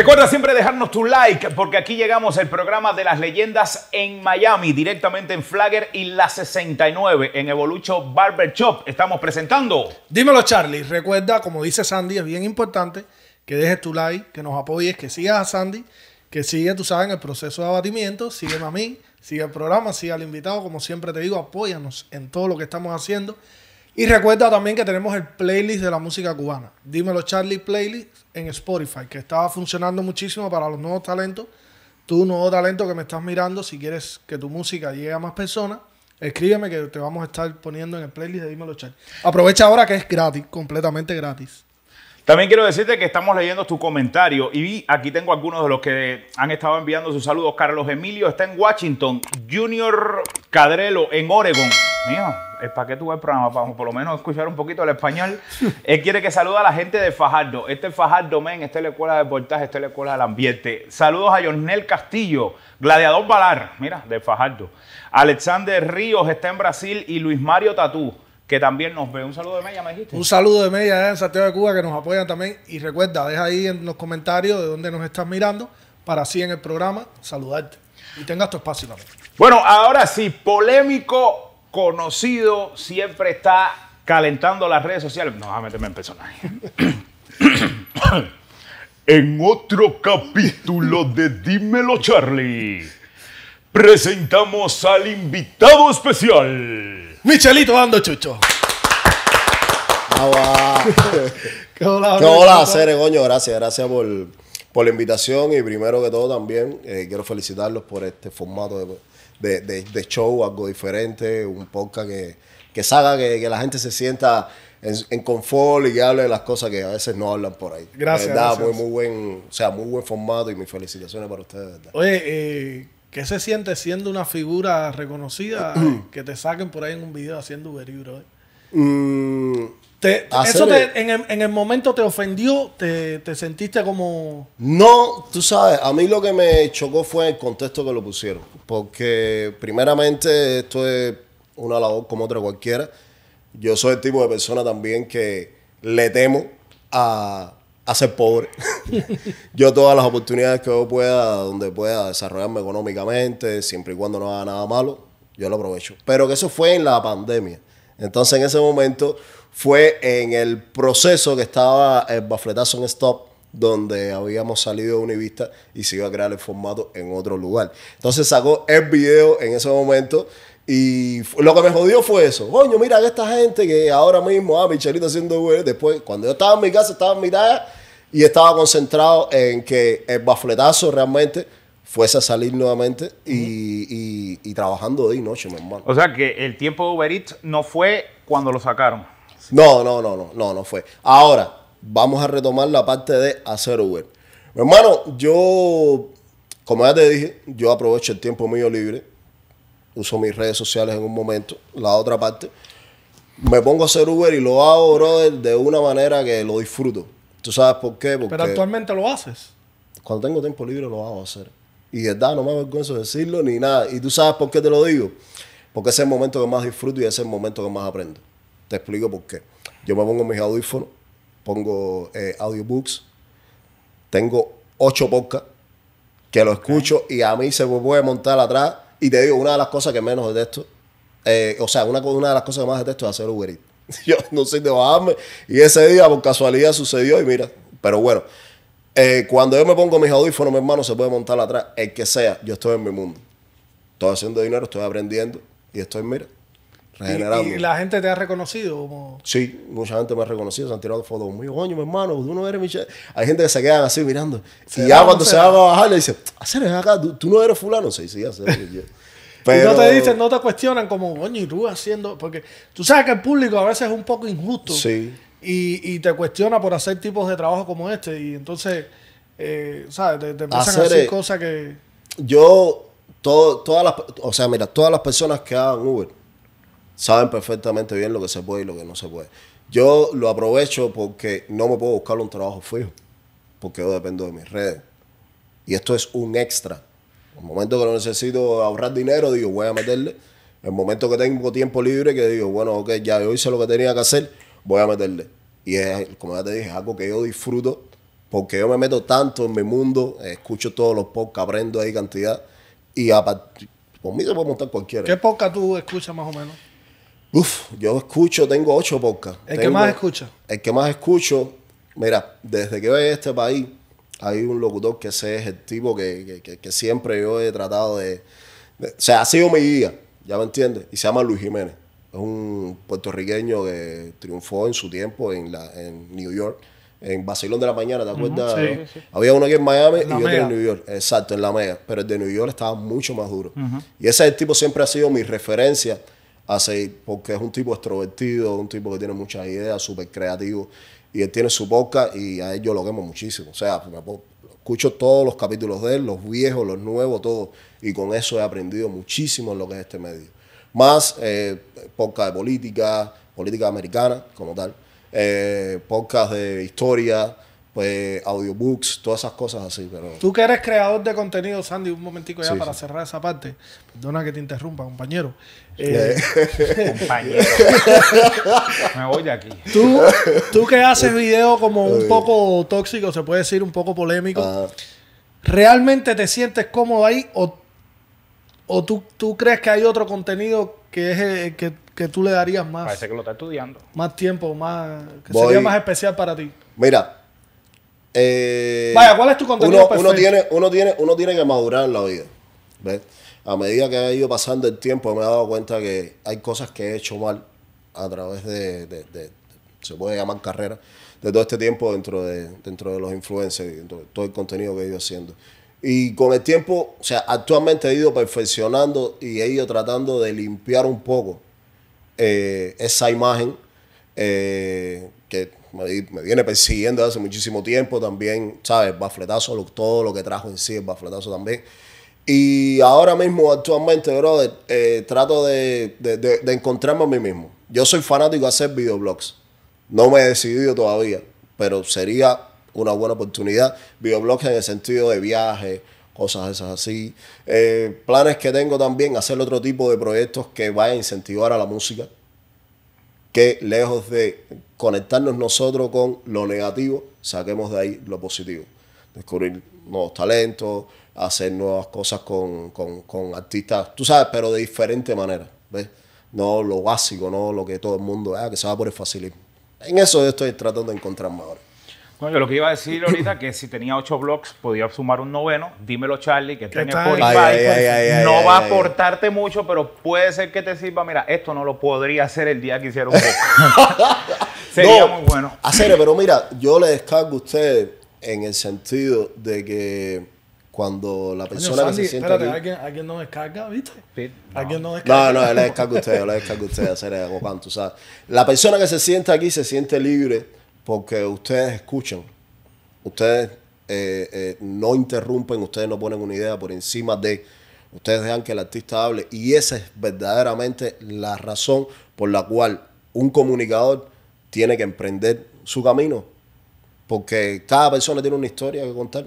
Recuerda siempre dejarnos tu like porque aquí llegamos el programa de las leyendas en Miami, directamente en Flagger y la 69 en Evolucho Barber Shop. Estamos presentando. Dímelo Charlie, recuerda, como dice Sandy, es bien importante que dejes tu like, que nos apoyes, que sigas a Sandy, que sigue, tú sabes, en el proceso de abatimiento, sígueme a mí, sigue el programa, sigue al invitado, como siempre te digo, apóyanos en todo lo que estamos haciendo. Y recuerda también que tenemos el playlist de la música cubana. Dímelo Charlie Playlist en Spotify, que estaba funcionando muchísimo para los nuevos talentos. Tú, nuevo talento que me estás mirando, si quieres que tu música llegue a más personas, escríbeme que te vamos a estar poniendo en el playlist de Dímelo Charlie. Aprovecha ahora que es gratis, completamente gratis. También quiero decirte que estamos leyendo tu comentario y aquí tengo algunos de los que han estado enviando sus saludos. Carlos Emilio está en Washington, Junior Cadrelo en Oregon mío, ¿para qué tuve el programa? Para por lo menos escuchar un poquito el español. Él quiere que saluda a la gente de Fajardo. Este es Fajardo, men, esta es la escuela de voltaje, esta es la escuela del ambiente. Saludos a Jornel Castillo, Gladiador Balar, mira, de Fajardo. Alexander Ríos está en Brasil y Luis Mario Tatú que también nos ve. Un saludo de Mella, me dijiste. Un saludo de Mella eh, en Santiago de Cuba, que nos apoyan también. Y recuerda, deja ahí en los comentarios de dónde nos estás mirando para así en el programa saludarte. Y tengas tu espacio también. Bueno, ahora sí, polémico conocido siempre está calentando las redes sociales. No, a meterme en personaje. en otro capítulo de Dímelo Charlie, presentamos al invitado especial. Michelito Ando chucho. Ah, Qué hola, Qué hola, Gracias, gracias por, la invitación y primero que todo también eh, quiero felicitarlos por este formato de de, de, show, algo diferente, un podcast que, que haga que, la gente se sienta en, confort y que hable de las cosas que a veces no hablan por ahí. Gracias. verdad, Muy, muy, buen, o sea, muy buen formato y mis felicitaciones para ustedes. Oye, eh, ¿qué se siente siendo una figura reconocida que te saquen por ahí en un video haciendo Uber bro? eso te, en, el, en, el, momento te ofendió, te, sentiste como... No, tú sabes, a mí lo que me chocó fue el contexto que lo pusieron, porque primeramente esto es una labor como otra cualquiera. Yo soy el tipo de persona también que le temo a, a ser pobre. yo todas las oportunidades que yo pueda, donde pueda desarrollarme económicamente, siempre y cuando no haga nada malo, yo lo aprovecho. Pero que eso fue en la pandemia. Entonces en ese momento fue en el proceso que estaba el eh, bafletazo en stop, donde habíamos salido de Univista y se iba a crear el formato en otro lugar. Entonces sacó el video en ese momento. Y lo que me jodió fue eso. Coño, mira que esta gente que ahora mismo, ah, Michelito haciendo Uber Después, cuando yo estaba en mi casa, estaba en mi talla y estaba concentrado en que el bafletazo realmente fuese a salir nuevamente y, trabajando de noche, mi hermano. O sea que el tiempo de Uber no fue cuando lo sacaron. No, no, no, no, no, no fue. Ahora, vamos a retomar la parte de hacer Uber. hermano, yo, como ya te dije, yo aprovecho el tiempo mío libre, uso mis redes sociales en un momento, la otra parte, me pongo a hacer Uber y lo hago, brother, de una manera que lo disfruto. ¿Tú sabes por qué? Pero actualmente lo haces. Cuando tengo tiempo libre lo hago hacer. Y es verdad, no me avergüenzo de decirlo ni nada. ¿Y tú sabes por qué te lo digo? Porque es el momento que más disfruto y ese es el momento que más aprendo. Te explico por qué. Yo me pongo mis audífonos, pongo eh, audiobooks, tengo ocho podcasts que lo escucho y a mí se me puede montar atrás. Y te digo, una de las cosas que menos detesto, eh, o sea, una, de las cosas que más detesto es hacer Uber Yo no sé de bajarme. Y ese día, por casualidad, sucedió y mira. Pero bueno, eh, cuando yo me pongo mis audífonos, mi hermano se puede montar atrás, el que sea. Yo estoy en mi mundo. Estoy haciendo dinero, estoy aprendiendo y estoy, mira, ¿Y, la gente te ha reconocido? Como... Sí, mucha gente me ha reconocido, se han tirado fotos conmigo. Coño, mi hermano, tú no eres Michelle. Hay gente que se quedan así mirando. Y ya cuando se va a bajar le dicen, hacer acá, ¿Tú, no eres fulano. Sí, sí, hacer yo. Y no te dicen, no te cuestionan como, coño, y tú haciendo. Porque tú sabes que el público a veces es un poco injusto. Sí. Y, y te cuestiona por hacer tipos de trabajo como este. Y entonces, eh, ¿sabes? Te, empiezan a decir cosas que. Yo, todo, todas las. O sea, mira, todas las personas que hagan Uber saben perfectamente bien lo que se puede y lo que no se puede. Yo lo aprovecho porque no me puedo buscar un trabajo fijo, porque yo dependo de mis redes. Y esto es un extra. El momento que no necesito ahorrar dinero, digo, voy a meterle. El momento que tengo tiempo libre, que digo, bueno, ok, ya yo hice lo que tenía que hacer, voy a meterle. Y es, como ya te dije, algo que yo disfruto, porque yo me meto tanto en mi mundo, escucho todos los podcasts, aprendo ahí cantidad. Y a, partir, mí se puede montar cualquiera. ¿Qué podcast tú escuchas más o menos? Uf, yo escucho, tengo ocho podcasts. ¿El que más escucha? El que más escucho, mira, desde que voy a este país, hay un locutor que ese es el tipo que, siempre yo he tratado de, O sea, ha sido mi guía, ya me entiendes, y se llama Luis Jiménez. Es un puertorriqueño que triunfó en su tiempo en, New York, en Basilón de la Mañana, ¿te acuerdas? Había uno aquí en Miami y otro en New York, exacto, en la Mega, pero el de New York estaba mucho más duro. Y ese tipo siempre ha sido mi referencia hace, porque es un tipo extrovertido, un tipo que tiene muchas ideas, súper creativo. Y él tiene su podcast y a él yo lo quemo muchísimo. O sea, escucho todos los capítulos de él, los viejos, los nuevos, todos, Y con eso he aprendido muchísimo en lo que es este medio. Más eh, podcast de política, política americana como tal, eh, podcast de historia, pues audiobooks, todas esas cosas así, pero... Tú que eres creador de contenido, Sandy, un momentico ya para cerrar esa parte. Perdona que te interrumpa, compañero. Eh, compañero. Me voy de aquí. Tú, tú que haces video como un poco tóxico, se puede decir, un poco polémico. Ah. ¿Realmente te sientes cómodo ahí o, o tú, tú crees que hay otro contenido que es eh, que, tú le darías más... Parece que lo está estudiando. Más tiempo, más... Que sería más especial para ti. Mira, eh, Vaya, ¿cuál es tu contenido uno, tiene, uno, tiene, uno tiene que madurar en la vida. A medida que ha ido pasando el tiempo, me he dado cuenta que hay cosas que he hecho mal a través de, se puede llamar carrera, de todo este tiempo dentro de, dentro de los influencers, y todo el contenido que he ido haciendo. Y con el tiempo, o sea, actualmente he ido perfeccionando y he ido tratando de limpiar un poco eh, esa imagen eh, que me, viene persiguiendo hace muchísimo tiempo también, ¿sabes? Bafletazo, todo lo que trajo en sí, el bafletazo también. Y ahora mismo, actualmente, brother, eh, trato de, encontrarme a mí mismo. Yo soy fanático de hacer videoblogs. No me he decidido todavía, pero sería una buena oportunidad. Videoblogs en el sentido de viaje, cosas esas así. Eh, planes que tengo también, hacer otro tipo de proyectos que vayan a incentivar a la música que lejos de conectarnos nosotros con lo negativo, saquemos de ahí lo positivo. Descubrir nuevos talentos, hacer nuevas cosas con, artistas, tú sabes, pero de diferente manera. ¿ves? No lo básico, no lo que todo el mundo, vea, ah, que se va por el facilismo. En eso estoy tratando de encontrarme ahora yo lo que iba a decir ahorita que si tenía ocho blogs, podía sumar un noveno. Dímelo, Charlie, que tiene por pues, Ay, no va a aportarte mucho, pero puede ser que te sirva. Mira, esto no lo podría hacer el día que hiciera un poco. Sería muy bueno. Hacer, pero mira, yo le descargo a usted en el sentido de que cuando la persona que se siente... espérate, aquí... ¿alguien, ¿alguien, no descarga, viste? No. ¿Alguien no descarga? No, no, le descargo a yo le descargo a ustedes, hacer como ¿sabes? La persona que se siente aquí se siente libre porque ustedes escuchan, ustedes eh, eh, no interrumpen, ustedes no ponen una idea por encima de, ustedes dejan que el artista hable y esa es verdaderamente la razón por la cual un comunicador tiene que emprender su camino, porque cada persona tiene una historia que contar,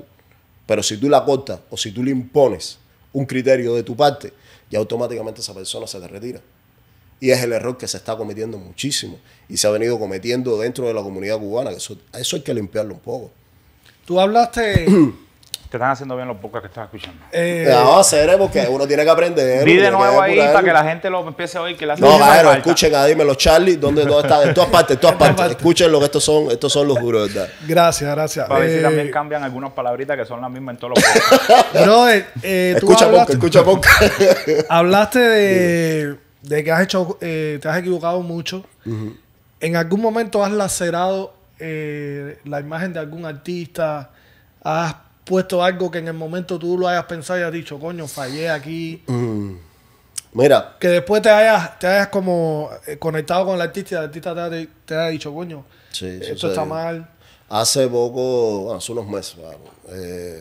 pero si tú la cortas o si tú le impones un criterio de tu parte, ya automáticamente esa persona se te retira. Y es el error que se está cometiendo muchísimo y se ha venido cometiendo dentro de la comunidad cubana. eso, hay que limpiarlo un poco. Tú hablaste... Te están haciendo bien los pocas que estás escuchando. Eh, no, seré porque uno tiene que aprender. Vi de nuevo ahí para que la gente lo empiece a oír. Que la no, claro, escuchen a Dímelo Charlie, donde todo está, en todas partes, en todas partes. escuchen lo que estos son, estos son los juros, ¿verdad? Gracias, gracias. Para ver si eh, también cambian algunas palabritas que son las mismas en todos los no, eh, tú escucha hablaste, poca, escucha poca. hablaste de de que has hecho, eh, te has equivocado mucho. En algún momento has lacerado eh, la imagen de algún artista, has puesto algo que en el momento tú lo hayas pensado y has dicho, coño, fallé aquí. Mira. Que después te hayas, te hayas como eh, conectado con el artista y el artista te, ha, dicho, coño, esto está mal. Hace poco, hace unos meses,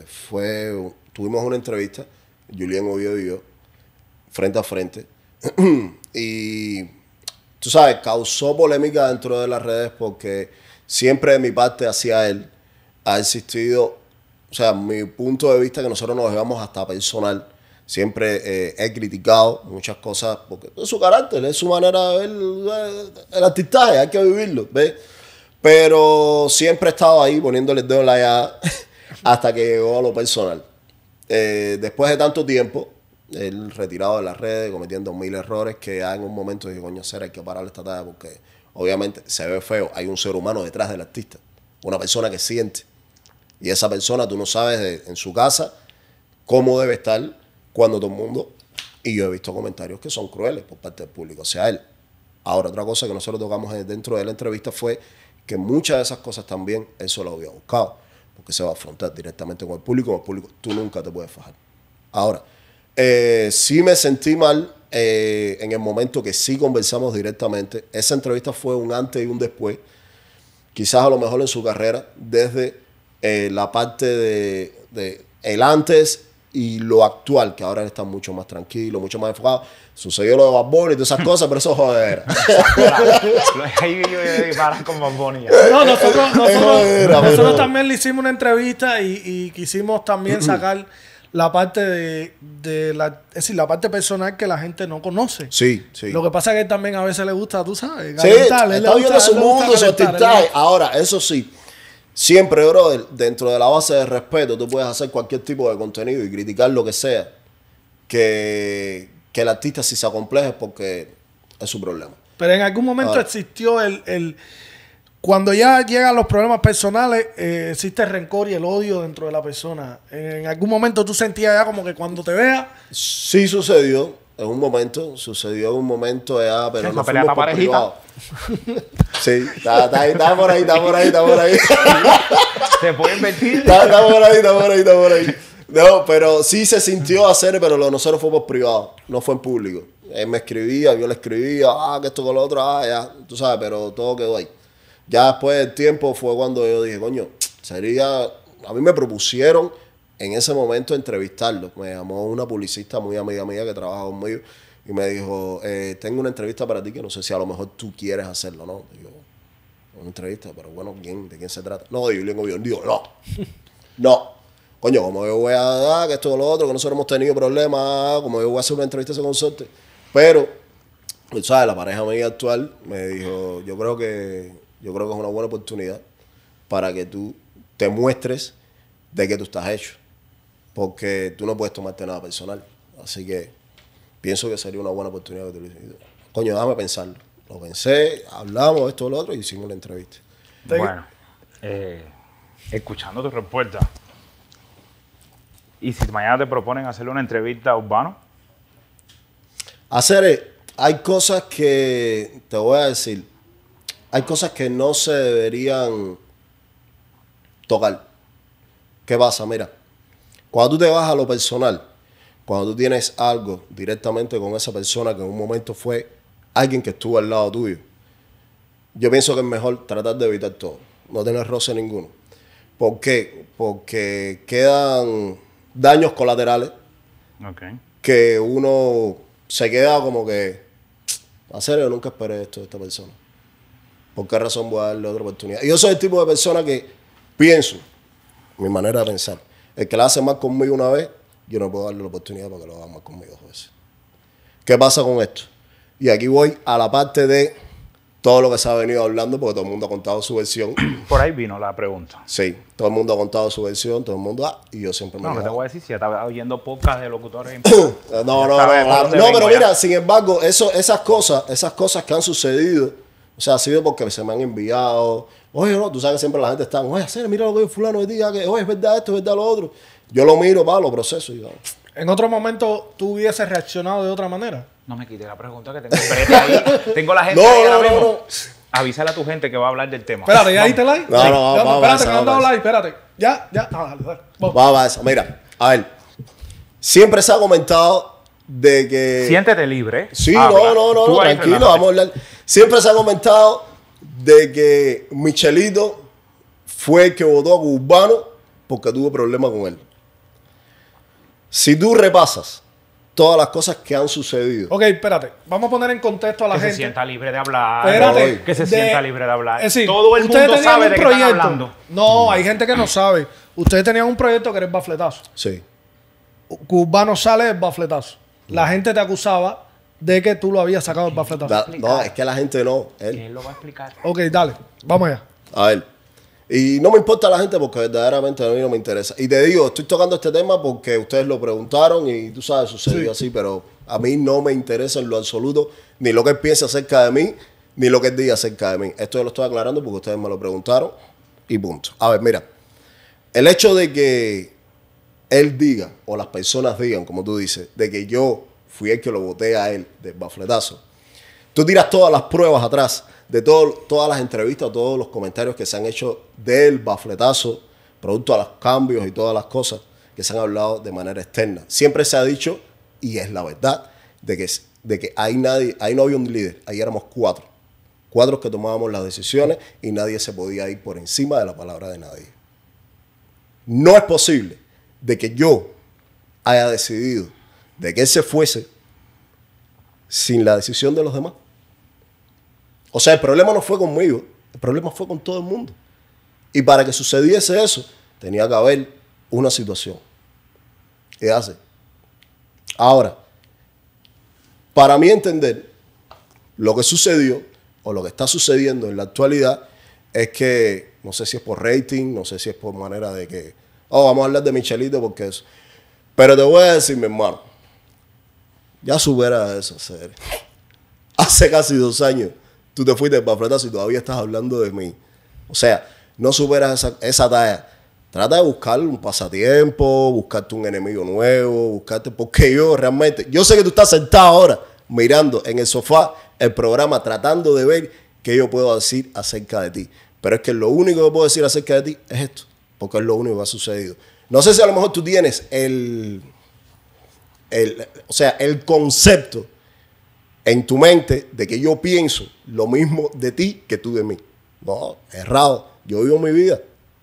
fue, tuvimos una entrevista, Julián Oviedo y yo, frente a frente, y tú sabes, causó polémica dentro de las redes porque siempre de mi parte hacia él ha existido, o sea, mi punto de vista que nosotros nos llevamos hasta personal. Siempre eh, he criticado muchas cosas porque es su carácter, es su manera de ver eh, el, el hay que vivirlo, ¿ves? Pero siempre he estado ahí poniéndole el dedo en la llave hasta que llegó a lo personal. Eh, después de tanto tiempo, él retirado de las redes, cometiendo mil errores que ya en un momento dije, coño, será, hay que parar esta tarea porque obviamente se ve feo, hay un ser humano detrás del artista, una persona que siente. Y esa persona tú no sabes en su casa cómo debe estar cuando todo el mundo... Y yo he visto comentarios que son crueles por parte del público, o sea, él. Ahora, otra cosa que nosotros tocamos dentro de la entrevista fue que muchas de esas cosas también eso lo había buscado, porque se va a afrontar directamente con el público, con el público tú nunca te puedes fajar. Ahora, eh, sí me sentí mal eh, en el momento que sí conversamos directamente. Esa entrevista fue un antes y un después. Quizás a lo mejor en su carrera, desde eh, la parte de, el antes y lo actual, que ahora él está mucho más tranquilo, mucho más enfocado. Sucedió lo de Bad y todas esas cosas, pero eso joder. Ahí yo con No, nosotros, nosotros, también le hicimos una entrevista y, y quisimos también sacar la parte de, la, es decir, la parte personal que la gente no conoce. Sí, sí. Lo que pasa es que también a veces le gusta, tú sabes, sí, está viendo su mundo, su Ahora, eso sí, siempre, bro, dentro de la base de respeto, tú puedes hacer cualquier tipo de contenido y criticar lo que sea. Que, el artista si se acompleje porque es su problema. Pero en algún momento existió el cuando ya llegan los problemas personales, eh, existe el rencor y el odio dentro de la persona. ¿En algún momento tú sentías ya como que cuando te veas? Sí sucedió, en un momento, sucedió en un momento ya, pero no fue por privado. Sí, está, ahí, está, por ahí, está por ahí, está por ahí. Se puede invertir. Está, por ahí, está por ahí, está por ahí. No, pero sí se sintió hacer, pero lo nosotros fuimos privados. privado, no fue en público. Él me escribía, yo le escribía, ah, que esto con lo otro, ah, ya, tú sabes, pero todo quedó ahí. Ya después del tiempo fue cuando yo dije, coño, sería. A mí me propusieron en ese momento entrevistarlo. Me llamó una publicista muy amiga mía que trabaja conmigo y me dijo, eh, tengo una entrevista para ti que no sé si a lo mejor tú quieres hacerlo, ¿no? Digo, una entrevista, pero bueno, ¿de quién se trata? No, de Julián Digo, no, no. Coño, como yo voy a dar, que esto o lo otro, que nosotros hemos tenido problemas, como yo voy a hacer una entrevista a ese consorte. Pero, pues, ¿sabes? La pareja mía actual me dijo, yo creo que yo creo que es una buena oportunidad para que tú te muestres de que tú estás hecho. Porque tú no puedes tomarte nada personal. Así que pienso que sería una buena oportunidad que te lo Coño, déjame pensarlo. Lo pensé, hablamos, esto, lo otro, y hicimos la entrevista. Bueno, eh, escuchando tu respuesta, ¿y si mañana te proponen hacer una entrevista a Urbano? Hacer, eh, hay cosas que te voy a decir hay cosas que no se deberían tocar. ¿Qué pasa? Mira, cuando tú te vas a lo personal, cuando tú tienes algo directamente con esa persona que en un momento fue alguien que estuvo al lado tuyo, yo pienso que es mejor tratar de evitar todo, no tener roce ninguno. ¿Por qué? Porque quedan daños colaterales que uno se queda como que, a serio, nunca esperé esto de esta persona. ¿Por qué razón voy a darle otra oportunidad? Y Yo soy el tipo de persona que pienso, mi manera de pensar. El que la hace mal conmigo una vez, yo no puedo darle la oportunidad para que lo haga mal conmigo dos ¿Qué pasa con esto? Y aquí voy a la parte de todo lo que se ha venido hablando, porque todo el mundo ha contado su versión. Por ahí vino la pregunta. Sí, todo el mundo ha contado su versión, todo el mundo ha, ah, y yo siempre me. No, no te voy a decir si estaba oyendo pocas de locutores. no, no, no, no, no, pero mira, sin embargo, eso, esas cosas, esas cosas que han sucedido o sea, ha sido porque se me han enviado. Oye, no, tú sabes que siempre la gente está, oye, hacer, mira lo que dice fulano hoy día, que oye, es verdad esto, es verdad lo otro. Yo lo miro, va, los procesos y ¿En otro momento tú hubieses reaccionado de otra manera? No me quite la pregunta que tengo ahí. tengo la gente no, ahí Avísale a tu gente que va a hablar del tema. Espérate, ¿ya diste like? No, no, no, Espérate, que no han dado like, espérate. Ya, ya. vamos ah, dale, dale. Va, va, eso. Mira, a ver. Siempre se ha comentado de que... Siéntete libre. Sí, ah, no, no, no, tranquilo, vamos a hablar. Siempre se ha comentado de que Michelito fue el que votó a Cubano porque tuvo problemas con él. Si tú repasas todas las cosas que han sucedido. Ok, espérate. Vamos a poner en contexto a la gente. Que se sienta libre de hablar. que se sienta libre de hablar. todo el mundo sabe de hablando. No, hay gente que no sabe. Ustedes tenían un proyecto que era el bafletazo. Sí. Cubano sale el bafletazo. La gente te acusaba de que tú lo habías sacado del bafetazo. No, es que la gente no. Él. lo va a explicar. Ok, dale, vamos allá. A ver. Y no me importa la gente porque verdaderamente a mí no me interesa. Y te digo, estoy tocando este tema porque ustedes lo preguntaron y tú sabes, sucedió así, pero a mí no me interesa en lo absoluto ni lo que él acerca de mí, ni lo que él diga acerca de mí. Esto yo lo estoy aclarando porque ustedes me lo preguntaron y punto. A ver, mira, el hecho de que él diga, o las personas digan, como tú dices, de que yo fui el que lo boté a él del bafletazo, tú tiras todas las pruebas atrás de todas las entrevistas, todos los comentarios que se han hecho del bafletazo, producto a los cambios y todas las cosas que se han hablado de manera externa. Siempre se ha dicho, y es la verdad, de que, de que nadie, ahí no había un líder, ahí éramos cuatro. Cuatro que tomábamos las decisiones y nadie se podía ir por encima de la palabra de nadie. No es posible de que yo haya decidido de que él se fuese sin la decisión de los demás. O sea, el problema no fue conmigo, el problema fue con todo el mundo. Y para que sucediese eso, tenía que haber una situación. ¿Qué hace? Ahora, para mí entender, lo que sucedió o lo que está sucediendo en la actualidad es que, no sé si es por rating, no sé si es por manera de que oh, vamos a hablar de Michelito porque eso. Pero te voy a decir, mi hermano, ya superas eso, Hace casi dos años tú te fuiste para afrontar y todavía estás hablando de mí. O sea, no superas esa, esa Trata de buscar un pasatiempo, buscarte un enemigo nuevo, buscarte. Porque yo realmente, yo sé que tú estás sentado ahora mirando en el sofá el programa, tratando de ver qué yo puedo decir acerca de ti. Pero es que lo único que puedo decir acerca de ti es esto que es lo único que ha sucedido. No sé si a lo mejor tú tienes el, o sea, el concepto en tu mente de que yo pienso lo mismo de ti que tú de mí. No, errado. Yo vivo mi vida.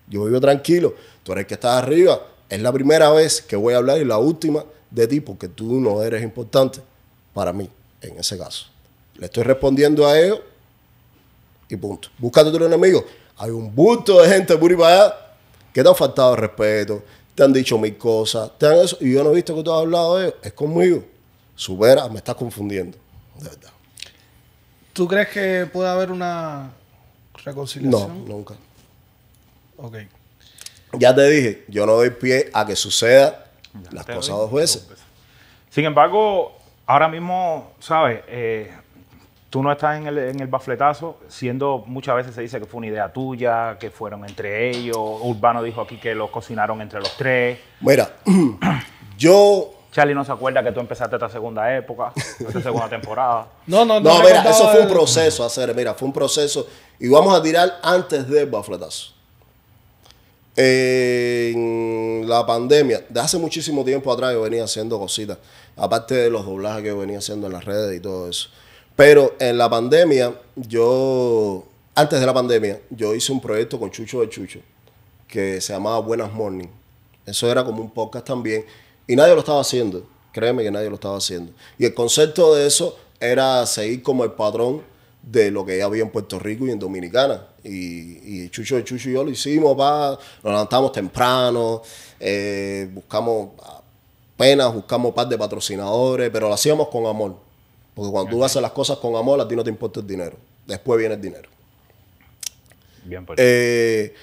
Yo vivo tranquilo. Tú eres el que estás arriba. Es la primera vez que voy a hablar y la última de ti porque tú no eres importante para mí en ese caso. Le estoy respondiendo a ellos y punto. Búscate a enemigo. Hay un bulto de gente por y que te han faltado respeto, te han dicho mil cosas, te han eso, y yo no he visto que tú has hablado de eso. es conmigo. Supera, me estás confundiendo, de verdad. ¿Tú crees que puede haber una reconciliación? No, nunca. Ok. Ya te dije, yo no doy pie a que suceda las cosas dos veces. Sin embargo, ahora mismo, ¿sabes? Eh, tú no estás en el, en bafletazo, siendo muchas veces se dice que fue una idea tuya, que fueron entre ellos. Urbano dijo aquí que los cocinaron entre los tres. Mira, yo. Charlie no se acuerda que tú empezaste esta segunda época, esta segunda temporada. No, no, no. No, mira, eso fue un proceso hacer, mira, fue un proceso. Y vamos a tirar antes del bafletazo. En la pandemia, de hace muchísimo tiempo atrás yo venía haciendo cositas, aparte de los doblajes que yo venía haciendo en las redes y todo eso. Pero en la pandemia, yo, antes de la pandemia, yo hice un proyecto con Chucho de Chucho, que se llamaba Buenas Morning. Eso era como un podcast también. Y nadie lo estaba haciendo. Créeme que nadie lo estaba haciendo. Y el concepto de eso era seguir como el patrón de lo que ya había en Puerto Rico y en Dominicana. Y, Chucho de Chucho y yo lo hicimos, pa, nos levantamos temprano, eh, buscamos apenas, buscamos un par de patrocinadores, pero lo hacíamos con amor porque cuando tú haces las cosas con amor, a ti no te importa el dinero. Después viene el dinero. Bien por pues. eh,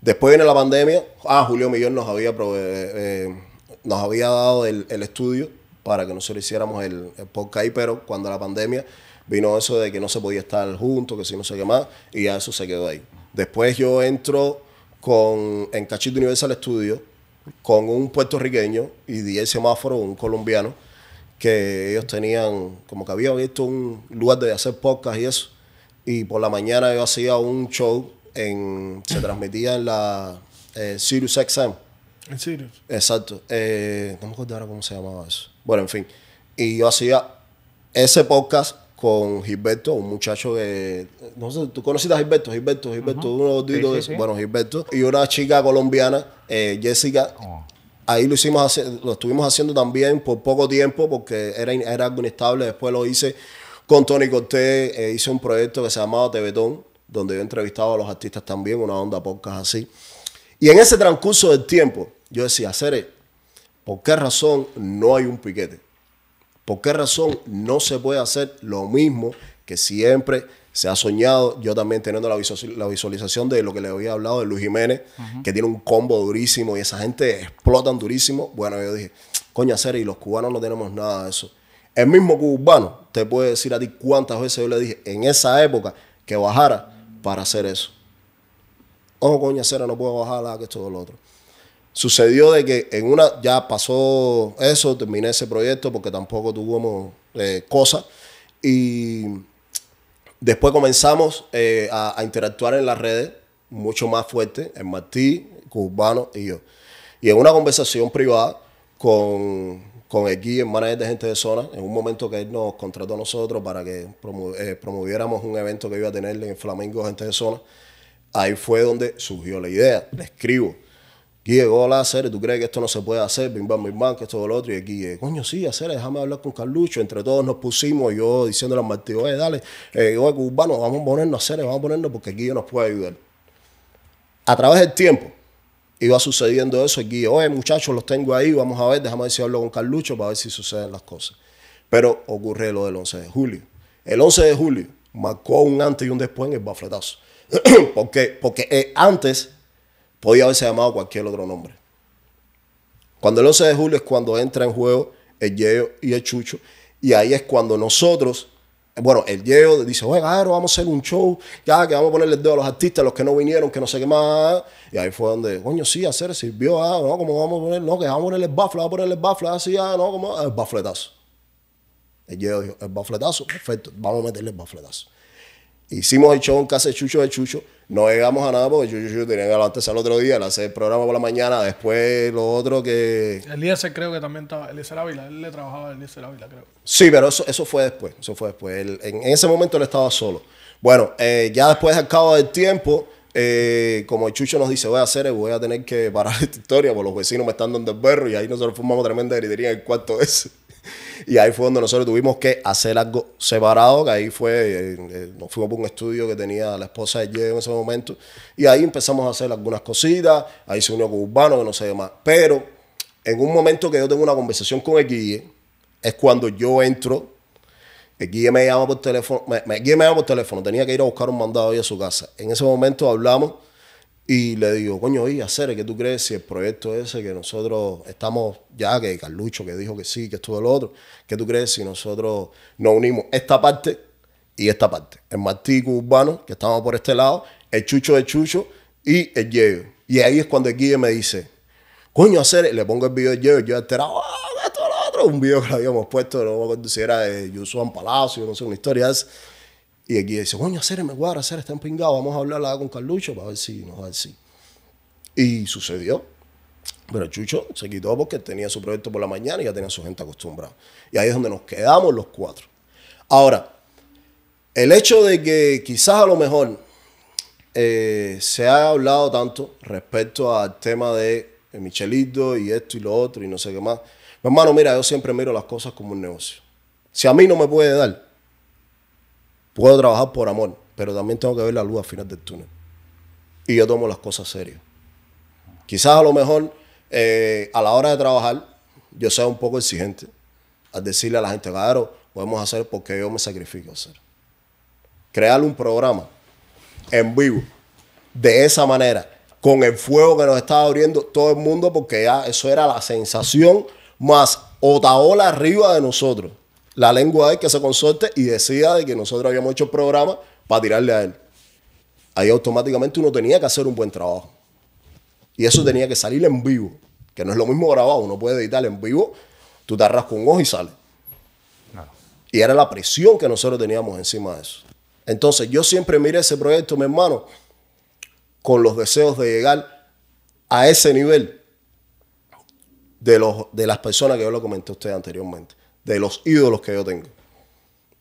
Después viene la pandemia. Ah, Julio Millón nos había, eh, eh, nos había dado el, estudio para que nosotros hiciéramos el, podcast podcast, pero cuando la pandemia vino eso de que no se podía estar juntos, que si no sé qué más, y ya eso se quedó ahí. Después yo entro con, en Cachito Universal Studio con un puertorriqueño y 10 semáforos, un colombiano, que ellos tenían, como que habían visto un lugar de hacer podcast y eso. Y por la mañana yo hacía un show, en, se transmitía en la eh, Sirius XM. ¿En Sirius? Exacto. Eh, no me acuerdo ahora cómo se llamaba eso. Bueno, en fin. Y yo hacía ese podcast con Gilberto, un muchacho que. No sé, tú conociste a Gilberto, Gilberto, Gilberto, uno de los Bueno, Gilberto. Y una chica colombiana, eh, Jessica. Oh. Ahí lo hicimos, lo estuvimos haciendo también por poco tiempo porque era, era algo inestable. Después lo hice con Tony Cortés, eh, hice un proyecto que se llamaba Tebetón, donde yo entrevistado a los artistas también, una onda podcast así. Y en ese transcurso del tiempo, yo decía, Cere, ¿por qué razón no hay un piquete? ¿Por qué razón no se puede hacer lo mismo que siempre se ha soñado. Yo también teniendo la, la visualización de lo que le había hablado de Luis Jiménez, que tiene un combo durísimo y esa gente explotan durísimo. Bueno, yo dije, coña, sera... y los cubanos no tenemos nada de eso. El mismo cubano te puede decir a ti cuántas veces yo le dije en esa época que bajara para hacer eso. Ojo, coña, no puedo bajar la ah, que todo lo otro. Sucedió de que en una, ya pasó eso, terminé ese proyecto porque tampoco tuvimos eh, cosas. Y Después comenzamos eh, a, interactuar en las redes mucho más fuerte, en Martí, Cubano y yo. Y en una conversación privada con, con el guía, el manager de gente de zona, en un momento que él nos contrató a nosotros para que eh, promoviéramos un evento que iba a tener en Flamengo Gente de Zona, ahí fue donde surgió la idea. Le escribo, Guille, hola, hacer, ¿tú crees que esto no se puede hacer? Bim bam, bim bam, que esto es lo otro. Y Guille, coño, sí, Cere, déjame hablar con Carlucho. Entre todos nos pusimos, yo diciéndole a Martí, oye, dale, eh, oye, cubano, vamos a ponernos Cere, vamos a ponernos porque Guille nos puede ayudar. A través del tiempo iba sucediendo eso. Y Guille, oye, muchachos, los tengo ahí, vamos a ver, déjame decirlo con Carlucho para ver si suceden las cosas. Pero ocurre lo del 11 de julio. El 11 de julio marcó un antes y un después en el bafletazo. porque porque eh, antes Podía haberse llamado cualquier otro nombre. Cuando el 11 de julio es cuando entra en juego el Yeo y el Chucho. Y ahí es cuando nosotros, bueno, el Yeo dice, oye, ah, vamos a hacer un show, ya que vamos a ponerle el dedo a los artistas, los que no vinieron, que no sé qué más. Y ahí fue donde, coño, sí, hacer sirvió, ah, no, como vamos a poner, no, que vamos a ponerle el vamos a ponerle el bafla, así, ah, ah, no, como el bafletazo. El Yeo dijo, el bafletazo, perfecto, vamos a meterle el bafletazo. Hicimos el show en casa de Chucho de Chucho. No llegamos a nada porque Chucho, Chucho tenía que levantarse al otro día, hacer el programa por la mañana, después lo otro que... el Eliezer creo que también estaba, Eliezer Ávila, él le trabajaba a Eliezer Ávila creo. Sí, pero eso, eso fue después, eso fue después. en, ese momento él estaba solo. Bueno, eh, ya después al cabo del tiempo, eh, como el Chucho nos dice, voy a hacer, voy a tener que parar esta historia porque los vecinos me están dando el perro y ahí nosotros fumamos tremenda gritería en el cuarto ese. y ahí fue donde nosotros tuvimos que hacer algo separado, que ahí fue, eh, eh, nos fuimos por un estudio que tenía la esposa de Jay en ese momento, y ahí empezamos a hacer algunas cositas, ahí se unió con Urbano, que no sé qué más. Pero en un momento que yo tengo una conversación con el Guille, es cuando yo entro, el me llama por teléfono, me, Guille llama por teléfono, tenía que ir a buscar un mandado ahí a su casa. En ese momento hablamos y le digo, coño, y hacer, ¿qué tú crees si el proyecto ese que nosotros estamos ya, que Carlucho que dijo que sí, que esto lo otro, ¿qué tú crees si nosotros nos unimos esta parte y esta parte? El martí Urbano, que estamos por este lado, el Chucho de Chucho y el Yeo. Y ahí es cuando el Guille me dice, coño, hacer, le pongo el video de Yeo, yo alterado, ¡Ah, esto lo otro, un video que habíamos puesto, no me si era de Yusuan Palacio, no sé, una historia esa. Y aquí dice, coño, hacer me cuadra, hacer está empingado, vamos a hablar con Carlucho para ver si nos va a decir. Y sucedió. Pero Chucho se quitó porque tenía su proyecto por la mañana y ya tenía su gente acostumbrada. Y ahí es donde nos quedamos los cuatro. Ahora, el hecho de que quizás a lo mejor eh, se ha hablado tanto respecto al tema de Michelito y esto y lo otro y no sé qué más. Mi hermano, mira, yo siempre miro las cosas como un negocio. Si a mí no me puede dar, Puedo trabajar por amor, pero también tengo que ver la luz al final del túnel. Y yo tomo las cosas serias. Quizás a lo mejor eh, a la hora de trabajar yo sea un poco exigente al decirle a la gente, claro, podemos hacer porque yo me sacrifico hacer. Crear un programa en vivo de esa manera, con el fuego que nos estaba abriendo todo el mundo, porque ya eso era la sensación más otaola arriba de nosotros la lengua de que se consorte y decida de que nosotros habíamos hecho el programa para tirarle a él. Ahí automáticamente uno tenía que hacer un buen trabajo. Y eso tenía que salir en vivo, que no es lo mismo grabado, uno puede editar en vivo, tú te con un ojo y sale. Y era la presión que nosotros teníamos encima de eso. Entonces yo siempre mire ese proyecto, mi hermano, con los deseos de llegar a ese nivel de, los, de las personas que yo lo comenté a usted anteriormente de los ídolos que yo tengo.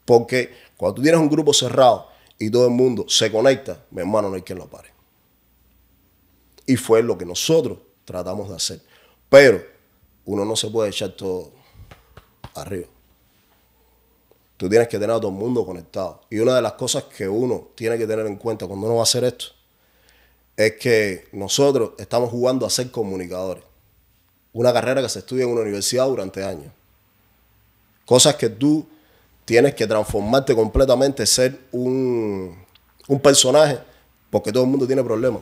Porque cuando tú tienes un grupo cerrado y todo el mundo se conecta, mi hermano, no hay quien lo pare. Y fue lo que nosotros tratamos de hacer. Pero uno no se puede echar todo arriba. Tú tienes que tener a todo el mundo conectado. Y una de las cosas que uno tiene que tener en cuenta cuando uno va a hacer esto es que nosotros estamos jugando a ser comunicadores. Una carrera que se estudia en una universidad durante años. Cosas que tú tienes que transformarte completamente, ser un, un personaje, porque todo el mundo tiene problemas.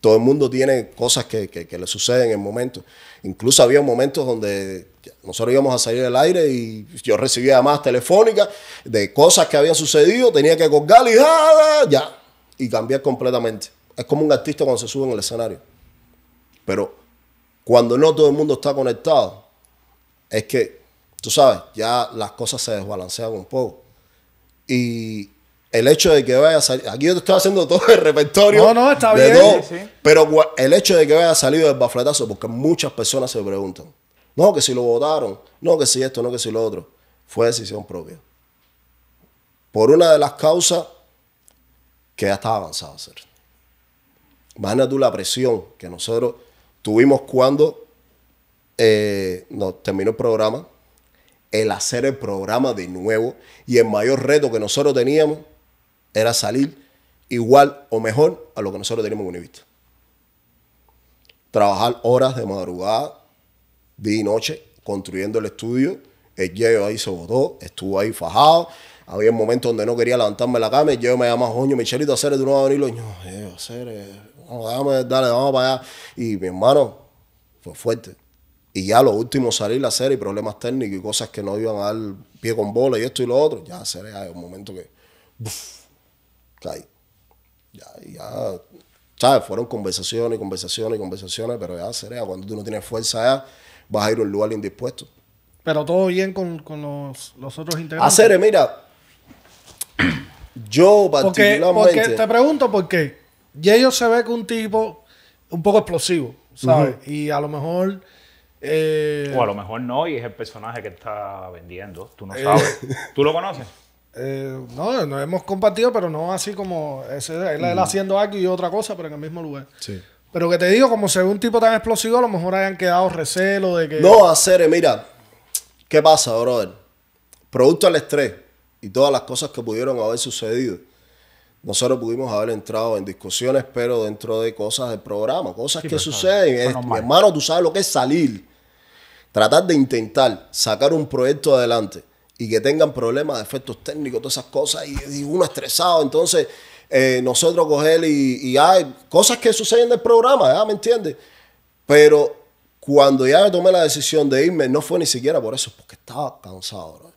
Todo el mundo tiene cosas que, le suceden en momentos. Incluso había momentos donde nosotros íbamos a salir del aire y yo recibía llamadas telefónicas de cosas que habían sucedido, tenía que colgar y ah, ah, ah", ya, y cambiar completamente. Es como un artista cuando se sube en el escenario. Pero cuando no todo el mundo está conectado, es que tú sabes, ya las cosas se desbalancean un poco. Y el hecho de que vaya a salir, aquí yo te estoy haciendo todo el repertorio. No, no, está bien. Pero el hecho de que vaya a salir del bafletazo, porque muchas personas se preguntan, no, que si lo votaron, no, que si esto, no, que si lo otro, fue decisión propia. Por una de las causas que ya estaba avanzado a hacer. Imagínate tú la presión que nosotros tuvimos cuando eh, terminó el programa el hacer el programa de nuevo. Y el mayor reto que nosotros teníamos era salir igual o mejor a lo que nosotros teníamos en Univista. Trabajar horas de madrugada, día y noche, construyendo el estudio. El Yeo ahí se votó, estuvo ahí fajado. Había momentos donde no quería levantarme la cama. El Yeo me llamaba, Joño, Michelito, hacer tú no a venir. Yo, Yeo, hacer, eh, vamos, dale, vamos para allá. Y mi hermano fue fuerte. Y ya lo último salir la serie, problemas técnicos y cosas que no iban a dar pie con bola y esto y lo otro. Ya sería un momento que uf, caí. Ya, ya, ¿sabes? Fueron conversaciones, y conversaciones, y conversaciones, pero ya sería, cuando tú no tienes fuerza ya, vas a ir a un lugar indispuesto. Pero todo bien con, con los, otros integrantes. Hacer, ah, mira, yo particularmente... Porque, porque te pregunto por qué. y ellos se ve que un tipo un poco explosivo, ¿sabes? Y a lo mejor eh, o a lo mejor no y es el personaje que está vendiendo. Tú no eh, sabes. ¿Tú lo conoces? Eh, no, nos hemos compartido, pero no así como él, mm. haciendo algo y otra cosa, pero en el mismo lugar. Sí. Pero que te digo, como si un tipo tan explosivo, a lo mejor hayan quedado recelo de que. No, hacer, mira, ¿qué pasa, brother? Producto del estrés y todas las cosas que pudieron haber sucedido nosotros pudimos haber entrado en discusiones, pero dentro de cosas del programa, cosas que suceden. hermano, tú sabes lo que es salir. Tratar de intentar sacar un proyecto adelante y que tengan problemas, defectos técnicos, todas esas cosas, y, uno estresado. Entonces, eh, nosotros coger y, hay cosas que suceden del programa, ¿ya? ¿me entiendes? Pero cuando ya me tomé la decisión de irme, no fue ni siquiera por eso, porque estaba cansado,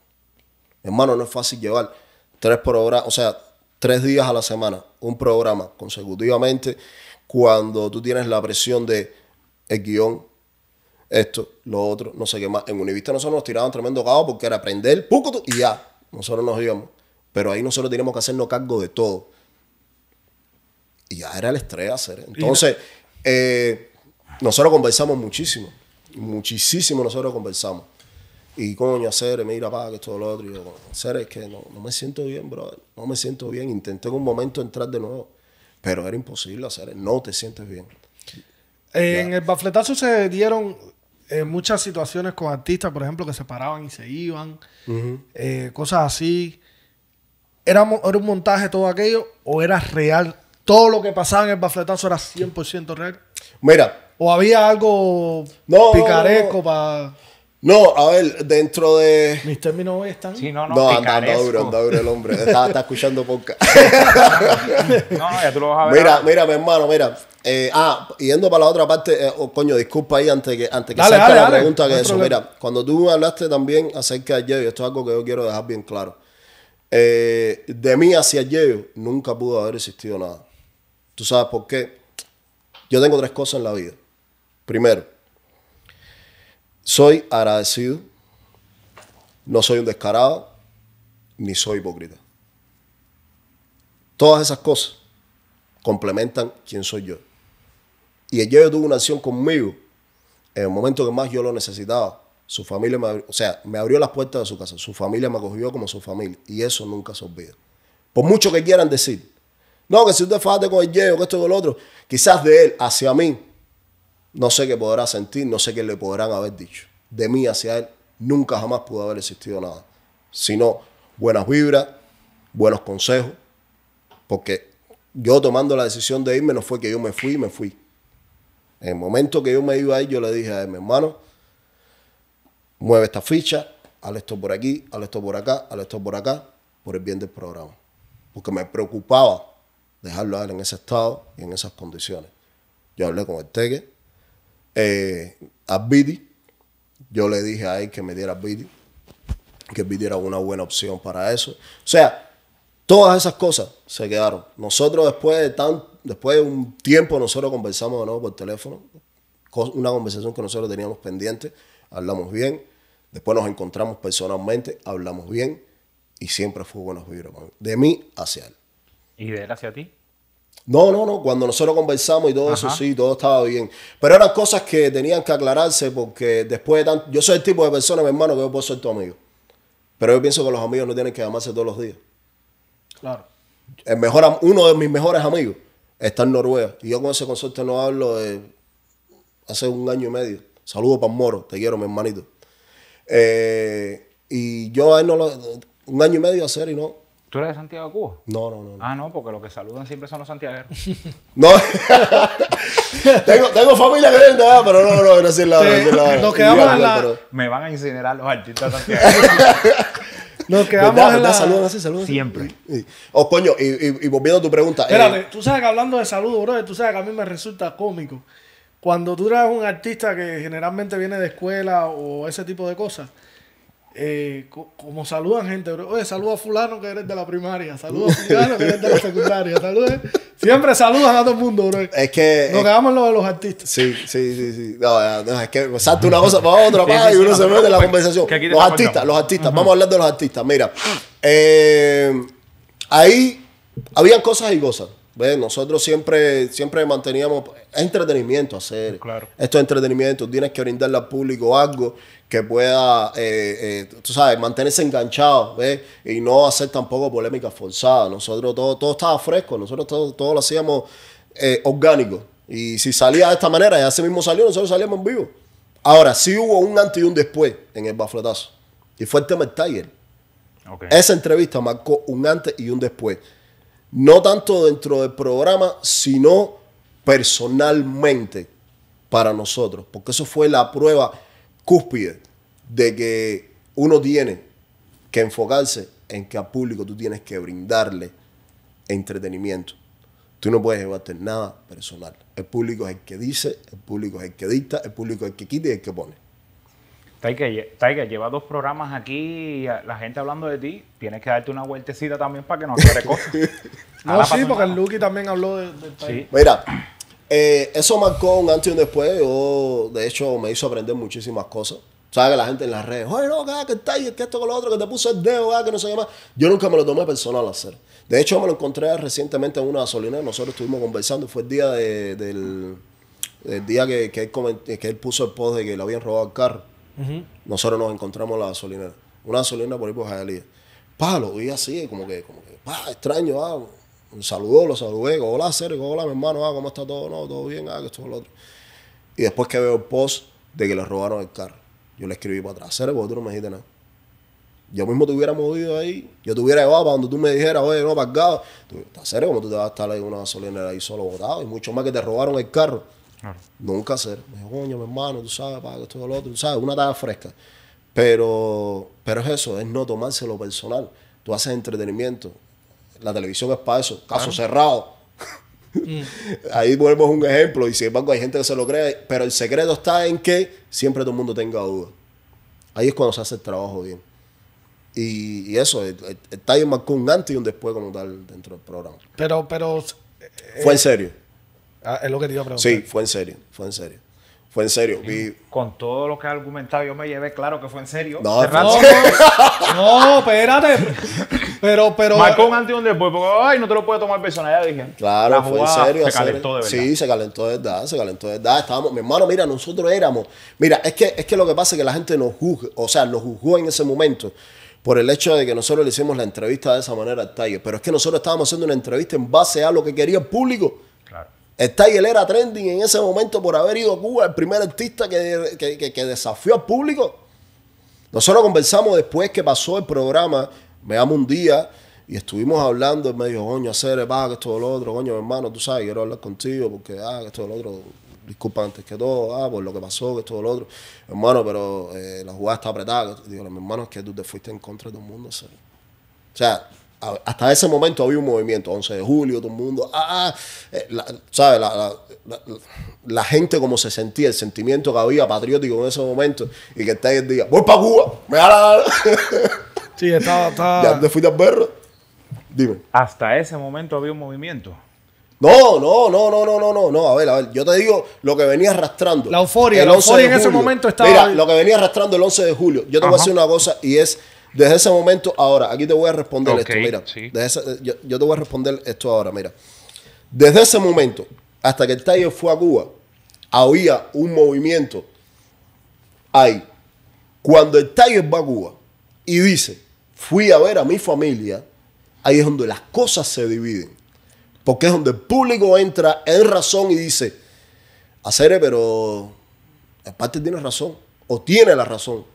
hermano, no es fácil llevar tres programas, o sea, tres días a la semana un programa consecutivamente cuando tú tienes la presión de el guión, esto, lo otro, no sé qué más. En Univista nosotros nos tiraban tremendo cabo porque era aprender, poco y ya, nosotros nos íbamos. Pero ahí nosotros teníamos que hacernos cargo de todo. Y ya era el estrés hacer. Entonces, eh, nosotros conversamos muchísimo. Muchísimo nosotros conversamos. Y coño, Cere, mira, para que todo lo otro. Y yo, Cere, es que no, me siento bien, brother. No me siento bien. Intenté en un momento entrar de nuevo, pero era imposible, hacer No te sientes bien. en el bafletazo se dieron eh, muchas situaciones con artistas, por ejemplo, que se paraban y se iban, eh, cosas así. ¿Era, ¿Era un montaje todo aquello o era real? ¿Todo lo que pasaba en el bafletazo era 100% real? Mira. ¿O había algo picaresco para...? No, a ver, dentro de. Mis términos hoy están. Sí, no, no. No, anda, duro, anda duro el hombre. Está, escuchando podcast. no, ya tú lo vas a ver. Mira, mira, mi hermano, mira. Eh, ah, yendo para la otra parte, eh, oh, coño, disculpa ahí antes que, antes que salga la pregunta que eso. Mira, cuando tú hablaste también acerca de Yeo, esto es algo que yo quiero dejar bien claro. Eh, de mí hacia Yeo nunca pudo haber existido nada. ¿Tú sabes por qué? Yo tengo tres cosas en la vida. Primero, soy agradecido, no soy un descarado, ni soy hipócrita. Todas esas cosas complementan quién soy yo. Y el yo tuvo una acción conmigo en el momento que más yo lo necesitaba. Su familia me abrió, o sea, me abrió las puertas de su casa. Su familia me acogió como su familia. Y eso nunca se olvida. Por mucho que quieran decir, no, que si usted falte con el yeo, que esto y con otro, quizás de él hacia mí no sé qué podrá sentir, no sé qué le podrán haber dicho. De mí hacia él nunca jamás pudo haber existido nada. Sino buenas vibras, buenos consejos, porque yo tomando la decisión de irme no fue que yo me fui, y me fui. En el momento que yo me iba a ir, yo le dije a él, mi hermano, mueve esta ficha, al esto por aquí, al esto por acá, haz esto por acá, por el bien del programa. Porque me preocupaba dejarlo a él en ese estado y en esas condiciones. Yo hablé con el Teque, eh, a Bidi. Yo le dije a él que me diera Bidi, que Bidi era una buena opción para eso. O sea, todas esas cosas se quedaron. Nosotros después de, tan, después de un tiempo, nosotros conversamos de nuevo por teléfono, una conversación que nosotros teníamos pendiente, hablamos bien, después nos encontramos personalmente, hablamos bien y siempre fue buenos vibros, de mí hacia él. ¿Y de él hacia ti? No, no, no. Cuando nosotros conversamos y todo eso, sí, todo estaba bien. Pero eran cosas que tenían que aclararse porque después de tanto. Yo soy el tipo de persona, mi hermano, que yo puedo ser tu amigo. Pero yo pienso que los amigos no tienen que llamarse todos los días. Claro. mejor, uno de mis mejores amigos está en Noruega. Y yo con ese consorte no hablo hace un año y medio. Saludos para Moro, te quiero, mi hermanito. Eh, y yo a él no lo. Un año y medio hacer y no. ¿Tú eres de Santiago, Cuba? No, no, no. Ah, no, porque los que saludan siempre son los santiagueros. no. tengo, tengo, familia grande, pero no, no, no, es la Nos quedamos en la... Me van a incinerar los artistas santiagueros. Nos quedamos ¿Verdad? en la... Saludan así, Siempre. Sí. Oh, coño, y, volviendo a tu pregunta. Eh. Espérate, tú sabes que hablando de saludos, bro, tú sabes que a mí me resulta cómico. Cuando tú eres un artista que generalmente viene de escuela o ese tipo de cosas eh, como saludan gente, oye, saluda a fulano que eres de la primaria, saluda a fulano que eres de la secundaria, Saludos. siempre saludan a todo el mundo, bro. Es que... Nos quedamos lo de los artistas. Sí, sí, sí, sí. No, es que salta una cosa para otra, y uno se mete en la pues, conversación. Los artistas, los artistas, vamos a hablar de los artistas, mira. Eh, ahí habían cosas y cosas. Nosotros siempre, siempre manteníamos entretenimiento hacer. Claro. Esto es entretenimiento. Tienes que brindarle al público algo que pueda, eh, eh, tú sabes, mantenerse enganchado, Y no hacer tampoco polémicas forzadas. Nosotros todo, todo estaba fresco. Nosotros todo, lo hacíamos eh, orgánico. Y si salía de esta manera, y así mismo salió, nosotros salíamos en vivo. Ahora, sí hubo un antes y un después en el bafletazo. Y fue el tema del Tiger. Esa entrevista marcó un antes y un después no tanto dentro del programa, sino personalmente para nosotros, porque eso fue la prueba cúspide de que uno tiene que enfocarse en que al público tú tienes que brindarle entretenimiento. Tú no puedes llevarte nada personal. El público es el que dice, el público es el que dicta, el público es el que quita y el que pone. Tiger, Tiger, lleva dos programas aquí y la gente hablando de ti. Tienes que darte una vueltecita también para que no se recortes. no, sí, porque el Lucky también habló de, de Mira, eh, eso marcó un antes y un después. Yo, de hecho, me hizo aprender muchísimas cosas. ¿Sabes? Que la gente en las redes, oye, no, que está que esto, con lo otro, que te puso el dedo, ah, que no se llama. Yo nunca me lo tomé personal hacer. De hecho, me lo encontré recientemente en una gasolina. Nosotros estuvimos conversando. Fue el día del día que, que, él que él puso el post de que le habían robado el carro. Nosotros nos encontramos la gasolinera. Una gasolinera por ahí por Jalía. Pa, lo vi así, como que, como que, pa, extraño, ah, un saludo, lo saludé, hola, Sergio, hola, mi hermano, ah, ¿cómo está todo? No, todo bien, ah, que esto lo otro. Y después que veo el post de que le robaron el carro, yo le escribí para atrás, Sergio, porque tú no me dijiste nada. Yo mismo te hubiera movido ahí, yo te hubiera llevado para donde tú me dijeras, oye, no, pagado. ¿Estás serio? ¿Cómo tú te vas a estar ahí en una gasolinera ahí solo botado? Y mucho más que te robaron el carro. Nunca hacer. Me dijo, coño, mi hermano, tú sabes, que esto lo otro, tú sabes, una taza fresca. Pero, pero es eso, es no tomárselo personal. Tú haces entretenimiento. La televisión es para eso. Caso cerrado. Mm. Ahí volvemos un ejemplo y sin embargo hay gente que se lo cree, pero el secreto está en que siempre todo el mundo tenga dudas. Ahí es cuando se hace el trabajo bien. Y, eso, está ahí un antes y un después como tal dentro del programa. Pero, pero... Eh, Fue en serio. Ah, es lo que te iba a preguntar. Sí, fue en serio, fue en serio. Fue en serio. con todo lo que ha argumentado, yo me llevé claro que fue en serio. No, no, no, espérate. Pero, pero. Marcó un antes y un después, porque ay, no te lo puedo tomar personal. Ya dije. Claro, fue en serio. Se calentó de verdad. Sí, se calentó de verdad, se calentó de verdad. Estábamos, mi hermano, mira, nosotros éramos. Mira, es que, es que lo que pasa es que la gente nos juzga, o sea, nos juzgó en ese momento por el hecho de que nosotros le hicimos la entrevista de esa manera al taller Pero es que nosotros estábamos haciendo una entrevista en base a lo que quería el público él era trending en ese momento por haber ido a Cuba, el primer artista que, que, desafió al público. Nosotros conversamos después que pasó el programa, me un día, y estuvimos hablando, Y me dijo, coño, hacer, va, que esto lo otro, coño, hermano, tú sabes, quiero hablar contigo, porque, ah, que esto lo otro, disculpa antes que todo, ah, por lo que pasó, que todo lo otro, hermano, pero eh, la jugada está apretada. Digo, mi hermano, es que tú te fuiste en contra de todo el mundo, O sea, hasta ese momento había un movimiento, 11 de julio, todo el mundo, ah, ah, eh, la, ¿sabes? La, gente como se sentía, el sentimiento que había patriótico en ese momento, y que está ahí el día, voy para Cuba, me da la... sí, estaba, estaba... Ya te fui de alberro. Dime. Hasta ese momento había un movimiento. No, no, no, no, no, no, no, no. A ver, a ver, yo te digo lo que venía arrastrando. La euforia, la euforia en ese momento estaba. Mira, lo que venía arrastrando el 11 de julio. Yo te voy a decir una cosa y es desde ese momento, ahora, aquí te voy a responder esto, mira. Eh, yo, te voy a responder esto ahora, mira. Desde ese momento, hasta que el Tiger fue a Cuba, había un movimiento ahí. Cuando el Tiger va a Cuba y dice, fui a ver a mi familia, ahí es donde las cosas se dividen. Porque es donde el público entra en razón y dice, hacer pero aparte tiene razón, o tiene la razón.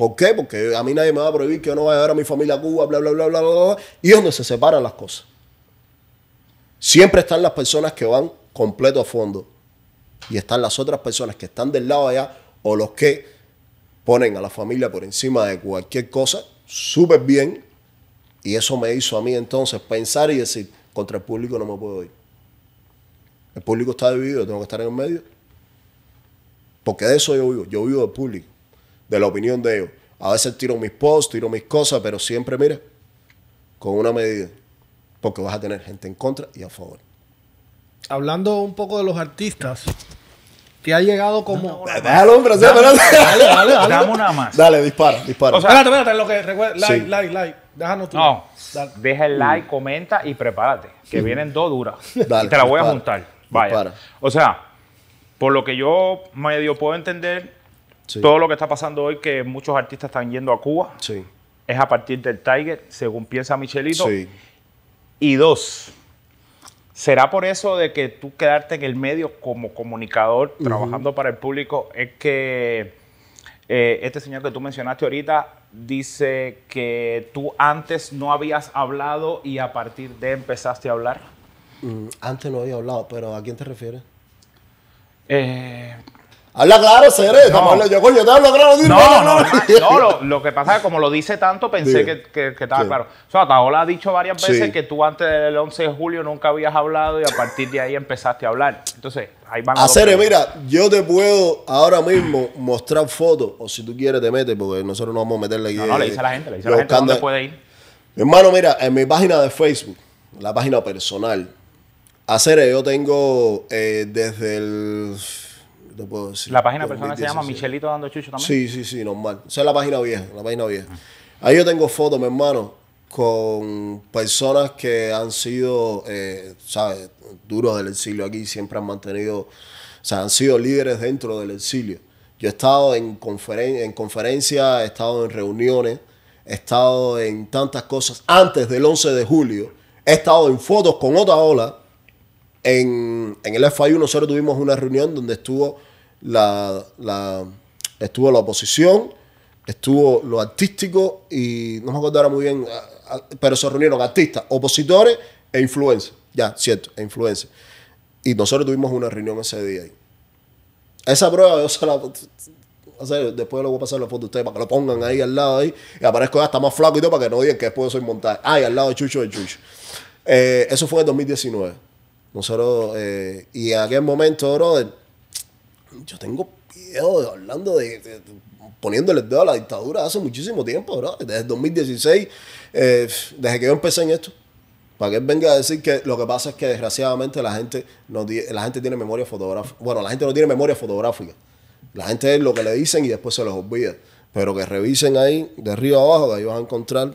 ¿Por qué? Porque a mí nadie me va a prohibir que yo no vaya a ver a mi familia a Cuba, bla, bla, bla, bla, bla, bla. Y es donde se separan las cosas. Siempre están las personas que van completo a fondo. Y están las otras personas que están del lado allá o los que ponen a la familia por encima de cualquier cosa, súper bien. Y eso me hizo a mí entonces pensar y decir, contra el público no me puedo ir. El público está dividido, tengo que estar en el medio. Porque de eso yo vivo, yo vivo del público de la opinión de ellos. A veces tiro mis posts, tiro mis cosas, pero siempre, mira, con una medida. Porque vas a tener gente en contra y a favor. Hablando un poco de los artistas, te ha llegado como. Déjalo, hombre, dale, dale, dale, Dame una más. Dale, dispara, dispara. O sea, lo Like, like, like. Déjanos tú. No. Deja el mm. like, comenta y prepárate. Que mm. vienen dos duras. y te la voy a juntar. Vaya. O sea, por lo que yo medio puedo entender, todo lo que está pasando hoy, que muchos artistas están yendo a Cuba, sí. es a partir del Tiger, según piensa Michelito. Y dos, ¿será por eso de que tú quedarte en el medio como comunicador, trabajando para el público, es que eh, este señor que tú mencionaste ahorita dice que tú antes no habías hablado y a partir de empezaste a hablar? Mm, antes no había hablado, pero ¿a quién te refieres? Eh, Habla claro, Cere. No. Yo, No, no, no, lo, que pasa es que como lo dice tanto, pensé que, estaba claro. O sea, Taola ha dicho varias veces que tú antes del 11 de julio nunca habías hablado y a partir de ahí empezaste a hablar. Entonces, ahí van a... Ah, Cere, mira, yo te puedo ahora mismo mostrar fotos, o si tú quieres te metes, porque nosotros no vamos a meterle No, no, le eh, dice a la gente, le dice a la gente dónde puede ir. Hermano, mira, en mi página de Facebook, la página personal, a yo tengo eh, desde el la página personal se llama Michelito Dando Chucho también. Sí, sí, sí, normal. Esa es la página vieja, la página vieja. Ahí yo tengo fotos, mi hermano, con personas que han sido, eh, ¿sabes? Duros del exilio aquí, siempre han mantenido, o sea, han sido líderes dentro del exilio. Yo he estado en, en conferencias, he estado en reuniones, he estado en tantas cosas antes del 11 de julio, he estado en fotos con otra ola. En, en el FIU nosotros tuvimos una reunión donde estuvo la, la, estuvo la oposición, estuvo lo artístico y no me acuerdo ahora muy bien, pero se reunieron artistas, opositores e influencers. Ya, cierto, e influencers. Y nosotros tuvimos una reunión ese día ahí. Esa prueba yo se la... después lo voy a pasar la foto de ustedes para que lo pongan ahí al lado ahí. Y aparezco hasta ah, más flaco y todo para que no digan que después soy montaje. ahí al lado de Chucho de Chucho. Eh, eso fue en 2019. Nosotros, eh, y en aquel momento, brother, yo tengo miedo de hablando de, poniéndole el dedo a la dictadura hace muchísimo tiempo, Desde 2016, eh, desde que yo empecé en esto. Para que venga a decir que lo que pasa es que desgraciadamente la gente no la gente tiene memoria fotográfica. Bueno, la gente no tiene memoria fotográfica. La gente es lo que le dicen y después se los olvida. Pero que revisen ahí, de arriba abajo, que ahí vas a encontrar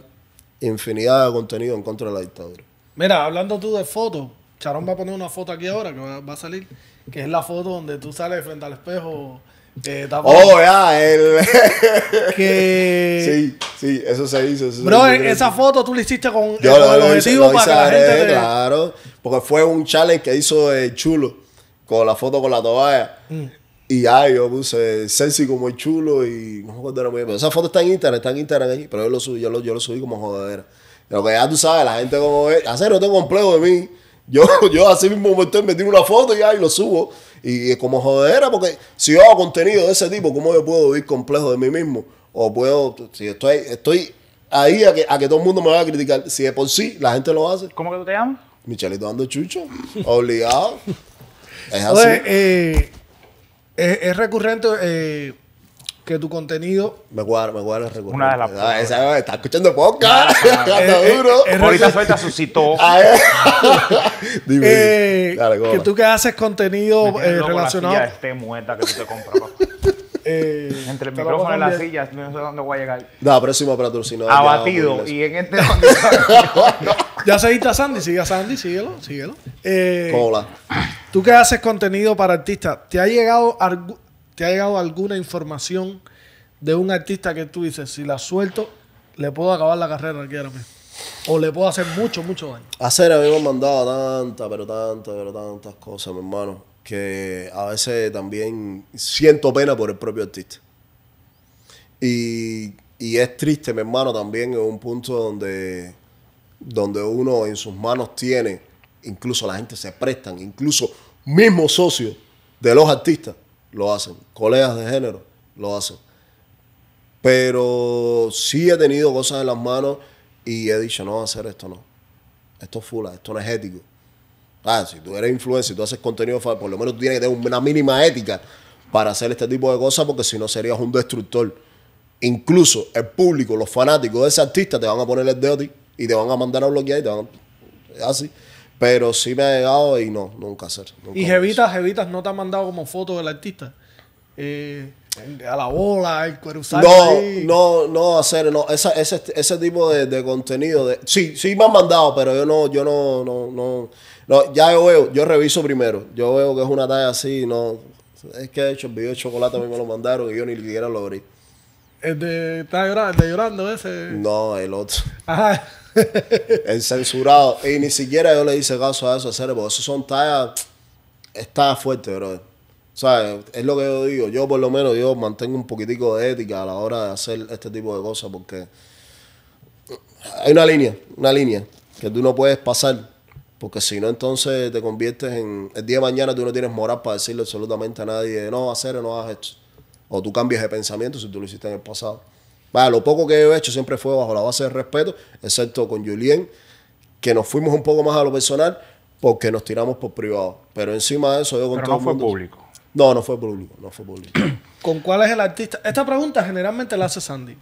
infinidad de contenido en contra de la dictadura. Mira, hablando tú de fotos, Charón va a poner una foto aquí ahora que va a salir que es la foto donde tú sales frente al espejo. oh, ya, el... que... Sí, sí, eso se hizo. Eso esa foto tú la hiciste con Yo el objetivo para que la gente... Claro, porque fue un challenge que hizo el eh, Chulo con la foto con la toalla. Mm. Y ya yo puse sexy como el chulo y no me era muy Pero esa foto está en internet, está en internet. ahí pero yo lo subí, yo lo, subí como jodadera. Lo que ya tú sabes, la gente como es, hacer otro tengo complejo de mí. Yo, yo así mismo me estoy metiendo una foto y ahí lo subo. Y es como jodera, porque si yo hago contenido de ese tipo, ¿cómo yo puedo vivir complejo de mí mismo? O puedo, si estoy, estoy ahí a que, todo el mundo me vaya a criticar. Si es por sí la gente lo hace. ¿Cómo que tú te llamas? Michelito Ando Chucho. Obligado. es así. eh, es, recurrente. Eh, que tu contenido. Me guarda, me guarda el Una de las ah, Está escuchando poca está duro. Eh, eh, ahorita suelta su citó. Ah, eh. Dime. Eh, que tú que haces contenido relacionado. La esté muerta que tú te compras. Entre el micrófono y la silla, no sé dónde voy a llegar. No, próximo patrocinador. Abatido. Y en este. ya seguiste a Sandy, sigue a Sandy, síguelo, síguelo. Eh, Hola. Tú que haces contenido para artistas, ¿te ha llegado algún... ¿Te ha llegado alguna información de un artista que tú dices, si la suelto, le puedo acabar la carrera aquí ahora O le puedo hacer mucho, mucho daño. Hacer a me mandado tantas, pero tantas, pero tantas cosas, mi hermano, que a veces también siento pena por el propio artista. Y, y es triste, mi hermano, también en un punto donde, donde uno en sus manos tiene, incluso la gente se prestan, incluso mismos socios de los artistas lo hacen. Colegas de género lo hacen. Pero sí he tenido cosas en las manos y he dicho, no, hacer esto no. Esto es fula, esto no es ético. Ah, si tú eres influencer y tú haces contenido, por lo menos tú tienes que tener una mínima ética para hacer este tipo de cosas porque si no serías un destructor. Incluso el público, los fanáticos de ese artista te van a poner el dedo y te van a mandar a bloquear y te van a... Así. Pero sí me ha llegado y no, nunca hacer. ¿Y Jevitas, Jevitas no te ha mandado como foto del artista? Eh, a la bola, el No, no, no, hacer, no. Esa, ese, ese tipo de, contenido. De, sí, sí me han mandado, pero yo no, yo no, no, no, Ya yo veo, yo reviso primero. Yo veo que es una talla así, no. Es que he hecho el video de chocolate, a me lo mandaron y yo ni siquiera lo abrí. El de, está llorando, llorando ese. No, el otro. Ajá. el censurado. Y ni siquiera yo le hice caso a eso, hacer porque eso son tallas. Está fuerte, bro. sea, Es lo que yo digo. Yo, por lo menos, yo mantengo un poquitico de ética a la hora de hacer este tipo de cosas, porque hay una línea, una línea que tú no puedes pasar. Porque si no, entonces te conviertes en. El día de mañana tú no tienes moral para decirle absolutamente a nadie, no, hacer no hagas esto o tú cambias de pensamiento si tú lo hiciste en el pasado. lo poco que yo he hecho siempre fue bajo la base de respeto, excepto con Julien, que nos fuimos un poco más a lo personal porque nos tiramos por privado. Pero encima de eso yo con Pero todo no fue público. No, no fue público, no fue público. ¿Con cuál es el artista? Esta pregunta generalmente la hace Sandy.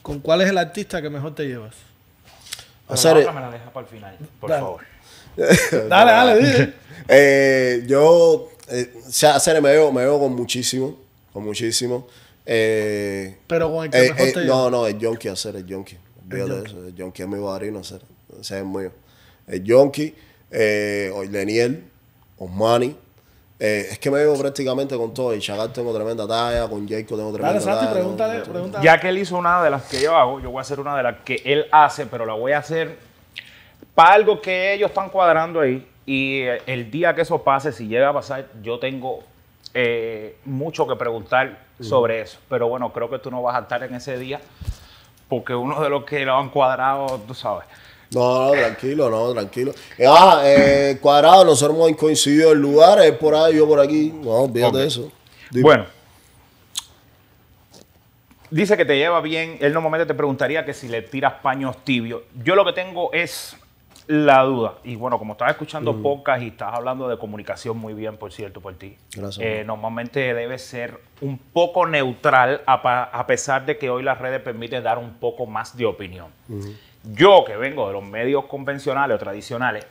¿Con cuál es el artista que mejor te llevas? A deja para el final, por favor. dale, dale, dile. Eh, yo, eh, me veo, me veo con muchísimo o muchísimo. Eh, pero con el que eh, mejor eh, No, no, el Yonki hacer, el Yonki. El es mi barino hacer. Ese es mío. El Yonki, eh, Leniel, Osmani. Eh, es que me veo prácticamente con todo. Y Chagal tengo tremenda talla, con Jacob tengo tremenda talla. Pregúntale, pregúntale. Ya que él hizo una de las que yo hago, yo voy a hacer una de las que él hace, pero la voy a hacer para algo que ellos están cuadrando ahí. Y el día que eso pase, si llega a pasar, yo tengo eh, mucho que preguntar sobre eso. Pero bueno, creo que tú no vas a estar en ese día porque uno de los que lo han cuadrado, tú sabes. No, no, tranquilo, no, tranquilo. Eh, ah, eh, cuadrado, nosotros hemos coincidido en lugares, por ahí, yo por aquí. No, fíjate eso. Bueno. Dice que te lleva bien. Él normalmente te preguntaría que si le tiras paños tibios. Yo lo que tengo es la duda. Y bueno, como estás escuchando mm. pocas y estás hablando de comunicación muy bien, por cierto, por ti. Eh, normalmente debe ser un poco neutral, a, pesar de que hoy las redes permiten dar un poco más de opinión. Yo, que vengo de los medios convencionales o tradicionales,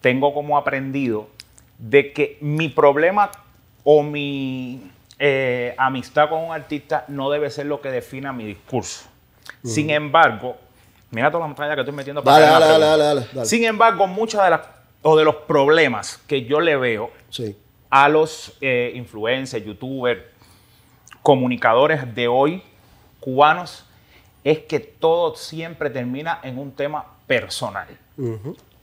tengo como aprendido de que mi problema o mi eh, amistad con un artista no debe ser lo que defina mi discurso. Sin embargo, Mira toda la pantalla que estoy metiendo para Sin embargo, muchos de las de los problemas que yo le veo a los eh, influencers, youtubers, comunicadores de hoy cubanos es que todo siempre termina en un tema personal.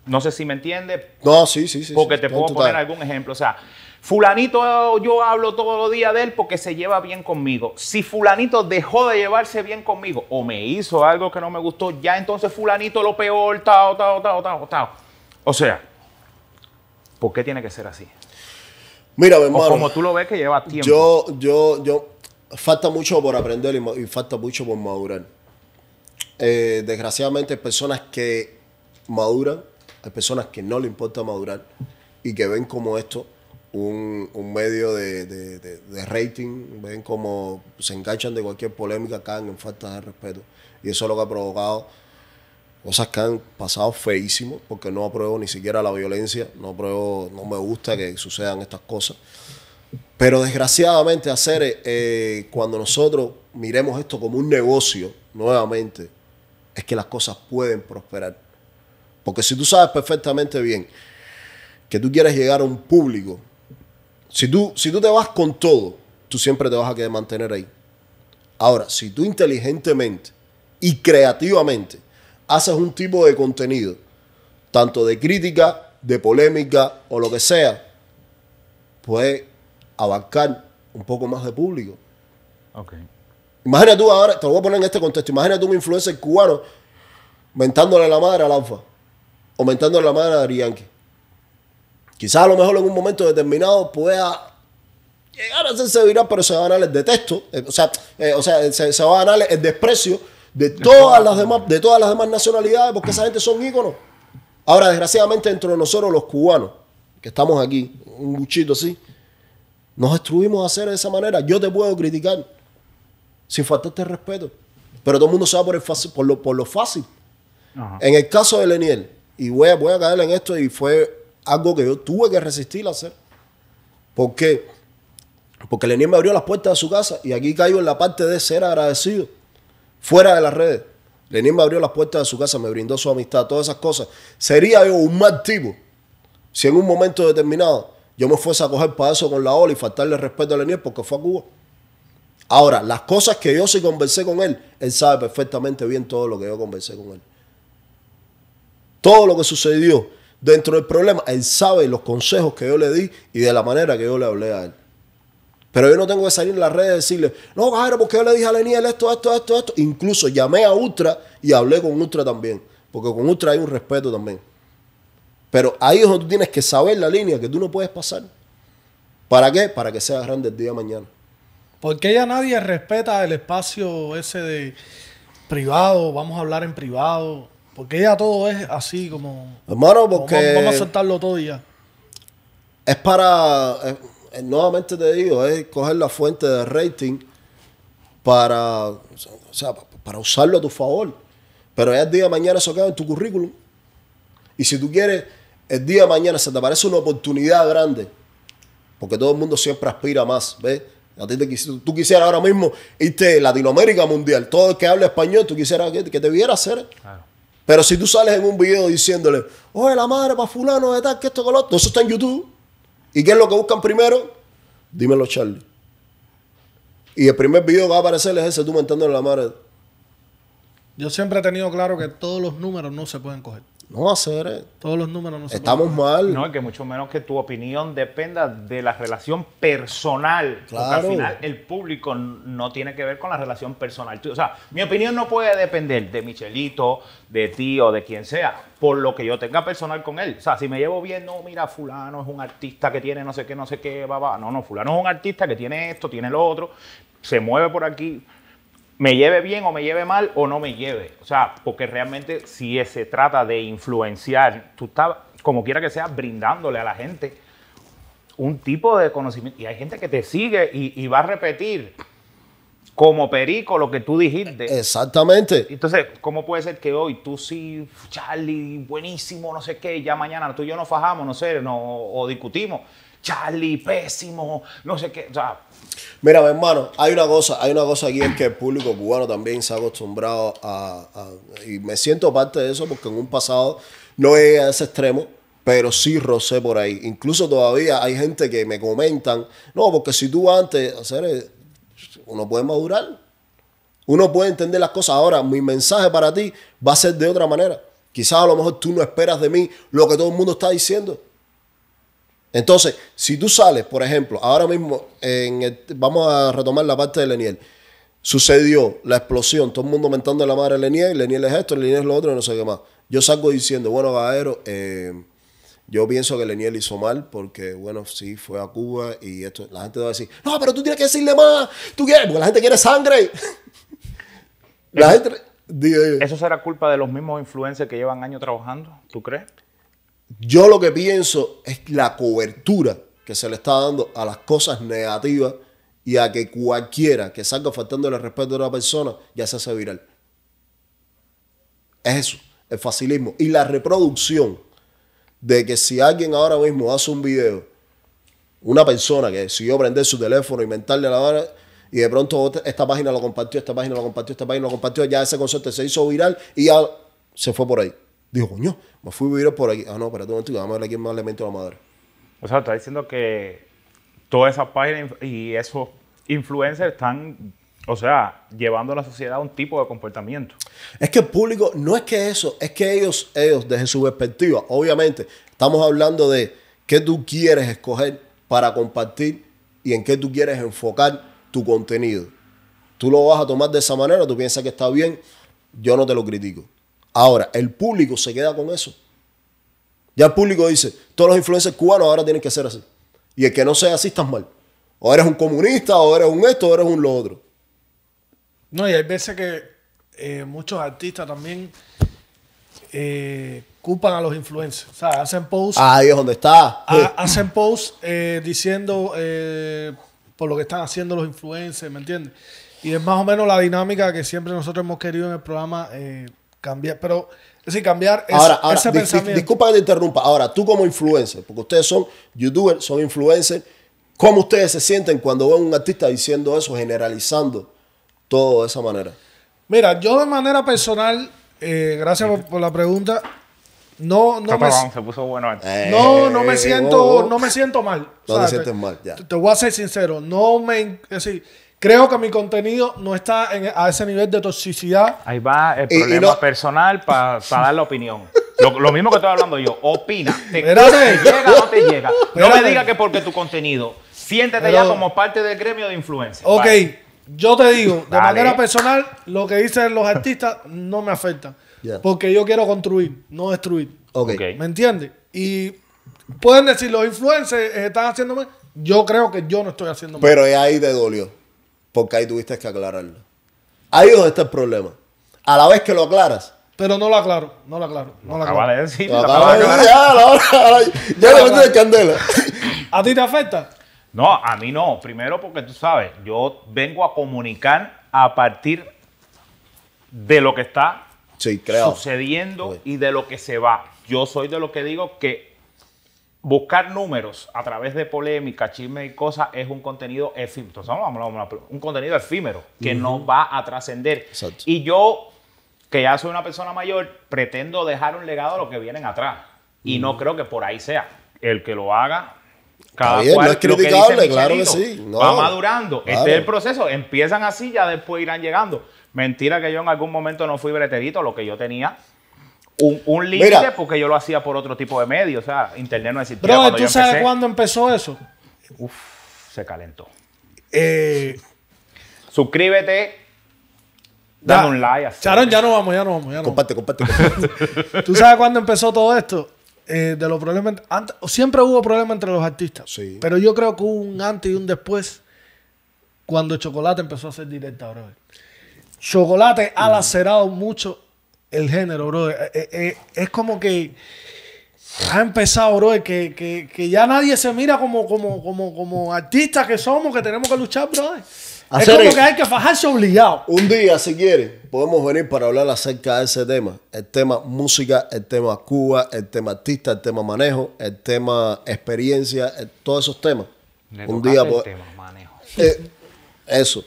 No sé si me entiende. No, sí, sí, sí. Porque te puedo poner algún ejemplo. O sea, fulanito yo hablo todo los días de él porque se lleva bien conmigo. Si fulanito dejó de llevarse bien conmigo o me hizo algo que no me gustó, ya entonces fulanito lo peor, tao, tao, tao, tao, tao. O sea, ¿por qué tiene que ser así? Mira, mi hermano. como tú lo ves que lleva tiempo. Yo, yo, yo, falta mucho por aprender y, falta mucho por madurar. Eh, desgraciadamente personas que maduran hay personas que no le importa madurar y que ven como esto un, medio de, rating, ven como se enganchan de cualquier polémica, caen en falta de respeto. Y eso es lo que ha provocado cosas que han pasado feísimo, porque no apruebo ni siquiera la violencia, no apruebo, no me gusta que sucedan estas cosas. Pero desgraciadamente, hacer eh, cuando nosotros miremos esto como un negocio, nuevamente, es que las cosas pueden prosperar. Porque si tú sabes perfectamente bien que tú quieres llegar a un público, si tú, si tú te vas con todo, tú siempre te vas a mantener ahí. Ahora, si tú inteligentemente y creativamente haces un tipo de contenido, tanto de crítica, de polémica o lo que sea, puedes abarcar un poco más de público. Imagina tú ahora, te lo voy a poner en este contexto, imagina tú un influencer cubano mentándole la madre al alfa aumentando la mano de Yankee. Quizás a lo mejor en un momento determinado pueda llegar a hacerse viral, pero se va a ganar el detesto, eh, o sea, eh, o sea se, va a ganar el desprecio de todas las demás, de todas las demás nacionalidades, porque esa gente son íconos. Ahora, desgraciadamente, entre de nosotros los cubanos, que estamos aquí, un buchito así, nos estuvimos a hacer de esa manera. Yo te puedo criticar sin faltarte respeto, pero todo el mundo se va por, fácil, por, lo, por lo fácil. En el caso de Leniel, y voy a, voy a caer en esto y fue algo que yo tuve que resistir a hacer. porque Porque Lenín me abrió las puertas de su casa y aquí caigo en la parte de ser agradecido, fuera de las redes. Lenín me abrió las puertas de su casa, me brindó su amistad, todas esas cosas. Sería yo un mal tipo si en un momento determinado yo me fuese a coger eso con la ola y faltarle respeto a Lenín porque fue a Cuba. Ahora, las cosas que yo sí conversé con él, él sabe perfectamente bien todo lo que yo conversé con él todo lo que sucedió dentro del problema, él sabe los consejos que yo le di y de la manera que yo le hablé a él. Pero yo no tengo que salir en las redes y decirle, no, cajero, porque yo le dije a Leniel esto, esto, esto, esto. Incluso llamé a Ultra y hablé con Ultra también. Porque con Ultra hay un respeto también. Pero ahí es donde tú tienes que saber la línea que tú no puedes pasar. ¿Para qué? Para que sea grande el día de mañana. Porque ya nadie respeta el espacio ese de privado, vamos a hablar en privado. Porque ya todo es así como... Hermano, porque... vamos a aceptarlo todo ya. Es para... Eh, eh, nuevamente te digo, es coger la fuente de rating para... O sea, para usarlo a tu favor. Pero ya el día de mañana eso queda en tu currículum. Y si tú quieres, el día de mañana se te aparece una oportunidad grande. Porque todo el mundo siempre aspira más, ¿ves? A ti te quisiera, tú quisieras ahora mismo irte Latinoamérica Mundial. Todo el que hable español, tú quisieras que, que te viera hacer. Claro. Pero si tú sales en un video diciéndole, oye, la madre para fulano de tal, que esto, que lo otro, eso está en YouTube. ¿Y qué es lo que buscan primero? Dímelo, Charlie. Y el primer video que va a aparecer es ese, tú mentándole la madre. Yo siempre he tenido claro que todos los números no se pueden coger. No va a ser. ¿eh? Todos los números no Estamos mal. No, que mucho menos que tu opinión dependa de la relación personal. Porque al final el público no tiene que ver con la relación personal. O sea, mi opinión no puede depender de Michelito, de ti o de quien sea, por lo que yo tenga personal con él. O sea, si me llevo bien, no, mira, fulano es un artista que tiene no sé qué, no sé qué, va, No, no, fulano es un artista que tiene esto, tiene lo otro, se mueve por aquí me lleve bien o me lleve mal o no me lleve. O sea, porque realmente si se trata de influenciar, tú estás, como quiera que sea, brindándole a la gente un tipo de conocimiento. Y hay gente que te sigue y, va a repetir como perico lo que tú dijiste. Exactamente. Entonces, ¿cómo puede ser que hoy tú sí, Charlie, buenísimo, no sé qué, ya mañana tú y yo nos fajamos, no sé, no, o discutimos? Charlie, pésimo, no sé qué. Mira, mi hermano, hay una cosa, hay una cosa aquí en que el público cubano también se ha acostumbrado a, y me siento parte de eso porque en un pasado no era a ese extremo, pero sí rocé por ahí. Incluso todavía hay gente que me comentan, no, porque si tú antes, hacer, uno puede madurar, uno puede entender las cosas. Ahora, mi mensaje para ti va a ser de otra manera. Quizás a lo mejor tú no esperas de mí lo que todo el mundo está diciendo. Entonces, si tú sales, por ejemplo, ahora mismo, en vamos a retomar la parte de Leniel. Sucedió la explosión, todo el mundo mentando la madre a Leniel, Leniel es esto, Leniel es lo otro, no sé qué más. Yo salgo diciendo, bueno, caballero, eh, yo pienso que Leniel hizo mal porque, bueno, sí, fue a Cuba y esto. La gente va a decir, no, pero tú tienes que decirle más. ¿Tú quieres? Porque la gente quiere sangre. la gente. ¿Eso será culpa de los mismos influencers que llevan años trabajando? ¿Tú crees? Yo lo que pienso es la cobertura que se le está dando a las cosas negativas y a que cualquiera que salga faltando el respeto a una persona ya se hace viral. Es eso, el facilismo. Y la reproducción de que si alguien ahora mismo hace un video, una persona que decidió prender su teléfono y mentarle la hora, y de pronto esta página lo compartió, esta página lo compartió, esta página lo compartió, ya ese concepto se hizo viral y ya se fue por ahí. Digo, coño, me fui a vivir por aquí. Ah, no, espérate un momento, vamos a ver aquí más elemento a la madre. O sea, está diciendo que todas esas páginas y esos influencers están, o sea, llevando a la sociedad a un tipo de comportamiento. Es que el público, no es que eso, es que ellos, ellos, desde su perspectiva, obviamente, estamos hablando de qué tú quieres escoger para compartir y en qué tú quieres enfocar tu contenido. Tú lo vas a tomar de esa manera, tú piensas que está bien, yo no te lo critico. Ahora, el público se queda con eso. Ya el público dice, todos los influencers cubanos ahora tienen que ser así. Y el que no sea así, estás mal. O eres un comunista, o eres un esto, o eres un lo otro. No, y hay veces que eh, muchos artistas también eh, culpan a los influencers. O sea, hacen posts. Ahí es donde está. hacen posts eh, diciendo por lo que están haciendo los influencers, ¿me entiendes? Y es más o menos la dinámica que siempre nosotros hemos querido en el programa Cambiar, pero cambiar es, decir, ahora, ese disculpa que te interrumpa. Ahora, tú como influencer, porque ustedes son youtubers, son influencers, ¿cómo ustedes se sienten cuando ven un artista diciendo eso, generalizando todo de esa manera? Mira, yo de manera personal, eh, gracias por, la pregunta, no, no me, eh, no, no me eh, siento, oh, oh. no me siento mal. No te sientes mal, ya. Te, voy a ser sincero, no me, Creo que mi contenido no está a ese nivel de toxicidad. Ahí va el problema personal para dar la opinión. Lo, mismo que estoy hablando yo. Opina. Te, llega no te llega. No me digas que porque tu contenido. Siéntete ya como parte del gremio de influencia. Ok, yo te digo, de manera personal, lo que dicen los artistas no me afecta. Porque yo quiero construir, no destruir. Ok. ¿Me entiendes? Y pueden decir, los influencers están haciéndome Yo creo que yo no estoy haciendo Pero es ahí de dolió. Porque ahí tuviste que aclararlo. Ahí es donde está el problema. A la vez que lo aclaras. Pero no lo aclaro, no lo aclaro. No lo aclaro. de decir, ya, la, hora. ya le metí de candela. ¿A ti te afecta? No, a mí no. Primero porque tú sabes, yo vengo a comunicar a partir de lo que está sucediendo y de lo que se va. Yo soy de lo que digo que buscar números a través de polémica, chisme y cosas es un contenido efímero. un contenido efímero que no va a trascender. Y yo, que ya soy una persona mayor, pretendo dejar un legado a los que vienen atrás. Y no creo que por ahí sea. El que lo haga, cada cual, es criticable, claro que sí. va madurando. Este es el proceso. Empiezan así, ya después irán llegando. Mentira que yo en algún momento no fui breterito, lo que yo tenía un, un límite porque yo lo hacía por otro tipo de medios. O sea, internet no existía. Bro, ¿tú sabes cuándo empezó eso? Uf, se calentó. Eh, Suscríbete. dale dame un like. ya no vamos, ya no vamos. comparte, comparte, ¿Tú sabes cuándo empezó todo esto? Eh, de los problemas. siempre hubo problemas entre los artistas. Sí. Pero yo creo que hubo un antes y un después cuando Chocolate empezó a ser directa, Chocolate ha mm. lacerado mucho el género, bro. Eh, eh, eh, es como que ha empezado, bro, que, que, ya nadie se mira como, como, artistas que somos, que tenemos que luchar, bro. es como que hay que fajarse obligado. Un día, si quiere, podemos venir para hablar acerca de ese tema. El tema música, el tema Cuba, el tema artista, el tema manejo, el tema experiencia, todos esos temas. un día... El eso.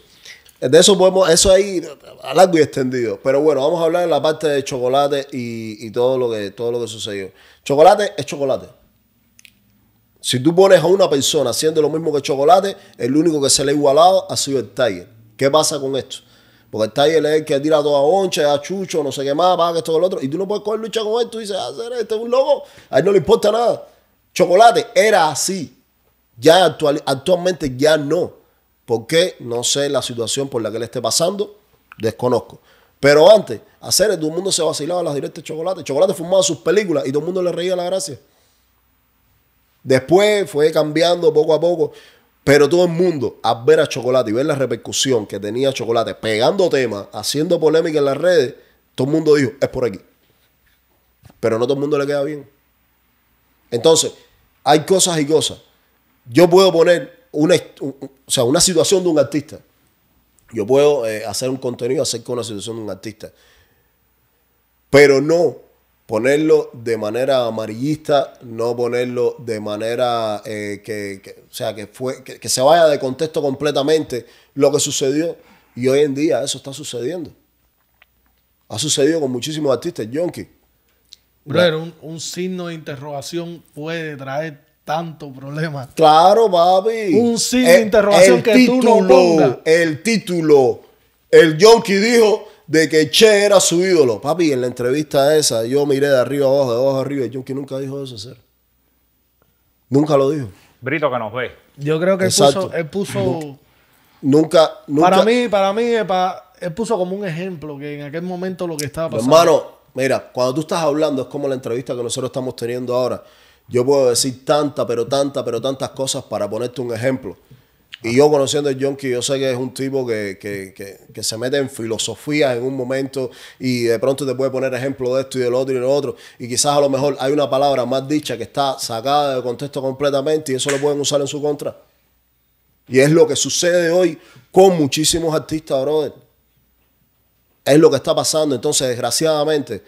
De eso podemos, eso ahí a largo y extendido. Pero bueno, vamos a hablar en la parte de chocolate y, todo lo que todo lo que sucedió. Chocolate es chocolate. Si tú pones a una persona haciendo lo mismo que chocolate, el único que se le ha igualado ha sido el Tiger. ¿Qué pasa con esto? Porque el Tiger es el que tira toda oncha, a chucho, no sé qué más, va, que esto, el otro. Y tú no puedes coger lucha con esto y dices, ah, este es un loco. A él no le importa nada. Chocolate era así. Ya actualmente ya no. ¿Por qué? No sé la situación por la que le esté pasando, desconozco. Pero antes, hacer todo el mundo se vacilaba las directas de chocolate. Chocolate fumaba sus películas y todo el mundo le reía la gracia. Después fue cambiando poco a poco. Pero todo el mundo, al ver a Chocolate y ver la repercusión que tenía Chocolate, pegando temas, haciendo polémica en las redes, todo el mundo dijo, es por aquí. Pero no todo el mundo le queda bien. Entonces, hay cosas y cosas. Yo puedo poner una, o sea, una situación de un artista. Yo puedo eh, hacer un contenido acerca de una situación de un artista, pero no ponerlo de manera amarillista, no ponerlo de manera eh, que, o sea, que, fue, se vaya de contexto completamente lo que sucedió. Y hoy en día eso está sucediendo. Ha sucedido con muchísimos artistas, Jonqui un, un signo de interrogación puede traer tanto problema. Claro, papi. Un sin de eh, interrogación que título, tú no pongas. El título. El Jokey dijo de que Che era su ídolo. Papi, en la entrevista esa, yo miré de arriba a abajo, de abajo arriba. El Yoki nunca dijo eso, ser. Nunca lo dijo. Brito que nos ve. Yo creo que él puso. nunca, Para mí, para mí, para, él puso como un ejemplo que en aquel momento lo que estaba pasando. Hermano, mira, cuando tú estás hablando es como la entrevista que nosotros estamos teniendo ahora. Yo puedo decir tantas, pero tantas, pero tantas cosas para ponerte un ejemplo. Y yo conociendo a Jonky, yo sé que es un tipo que, se mete en filosofía en un momento y de pronto te puede poner ejemplo de esto y del otro y del otro. Y quizás a lo mejor hay una palabra más dicha que está sacada de contexto completamente y eso lo pueden usar en su contra. Y es lo que sucede hoy con muchísimos artistas, brother. Es lo que está pasando. Entonces, desgraciadamente,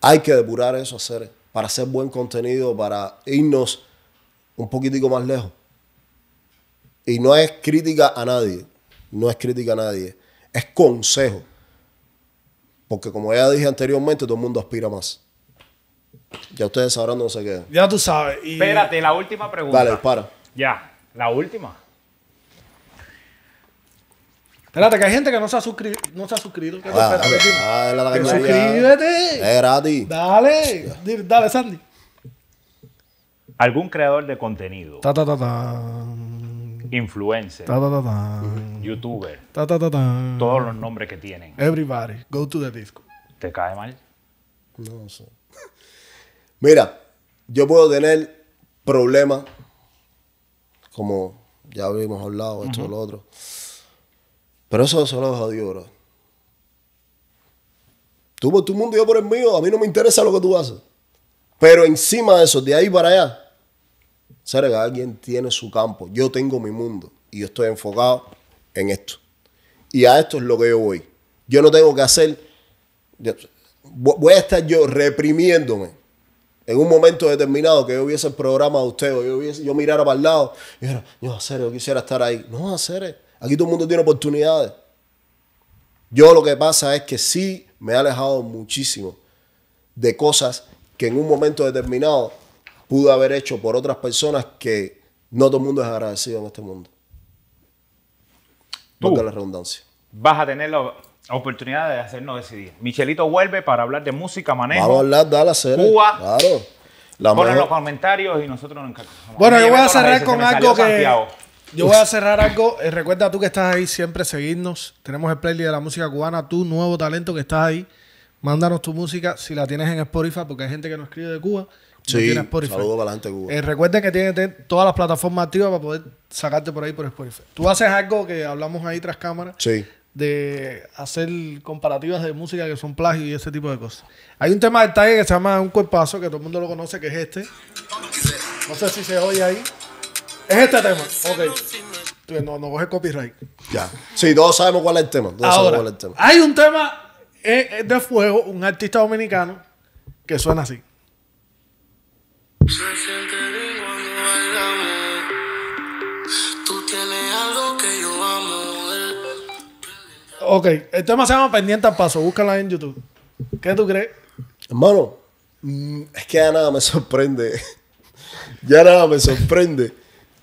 hay que depurar eso, hacer para hacer buen contenido, para irnos un poquitico más lejos. Y no es crítica a nadie, no es crítica a nadie, es consejo. Porque como ya dije anteriormente, todo el mundo aspira más. Ya ustedes sabrán dónde se quedan. Ya tú sabes. Espérate, la última pregunta. Dale, para. Ya, la última. Espérate, que hay gente que no se ha, suscrito, no se ha suscrito. ¿Qué te ah, ah, suscríbete. Es gratis. Dale. dale, Sandy. Algún creador de contenido. Influencer. Youtuber. Todos los nombres que tienen. Everybody. Go to the disco. ¿Te cae mal? No sé. Mira, yo puedo tener problemas, como ya habíamos hablado, esto uh lo otro pero eso solo a Dios. bro. Tú por tu mundo y yo por el mío. A mí no me interesa lo que tú haces. Pero encima de eso, de ahí para allá, Cada que alguien tiene su campo. Yo tengo mi mundo y yo estoy enfocado en esto. Y a esto es lo que yo voy. Yo no tengo que hacer. Voy a estar yo reprimiéndome. En un momento determinado que yo viese el programa de usted o yo, yo mirara para el lado y dijera, yo, hacer, yo quisiera estar ahí. No, hacer. Aquí todo el mundo tiene oportunidades. Yo lo que pasa es que sí me he alejado muchísimo de cosas que en un momento determinado pude haber hecho por otras personas que no todo el mundo es agradecido en este mundo. Tú la redundancia. Vas a tener la oportunidad de hacernos decidir. Michelito vuelve para hablar de música, manejo. Vamos a hablar de la serie. Cuba. Claro. los comentarios y nosotros nos encargamos. Bueno, yo voy a cerrar con algo que. Yo voy a cerrar algo. Eh, recuerda tú que estás ahí siempre, seguirnos. Tenemos el playlist de la música cubana, tu nuevo talento que estás ahí. Mándanos tu música si la tienes en Spotify, porque hay gente que no escribe de Cuba. sí, saludo para adelante, Cuba. Eh, recuerden que tienen todas las plataformas activas para poder sacarte por ahí por Spotify. Tú haces algo que hablamos ahí tras cámara. Sí. De hacer comparativas de música que son plagio y ese tipo de cosas. Hay un tema de tag que se llama Un Cuerpazo, que todo el mundo lo conoce, que es este. No sé si se oye ahí. Es este tema. Ok. no, no coge copyright. Ya. Sí, todos sabemos cuál es el tema. Todos cuál es el tema. Hay un tema eh, eh, de fuego, un artista dominicano, que suena así. Ok, el tema se llama Pendiente al Paso. Búscala en YouTube. ¿Qué tú crees? Hermano, mm, es que ya nada me sorprende. ya nada me sorprende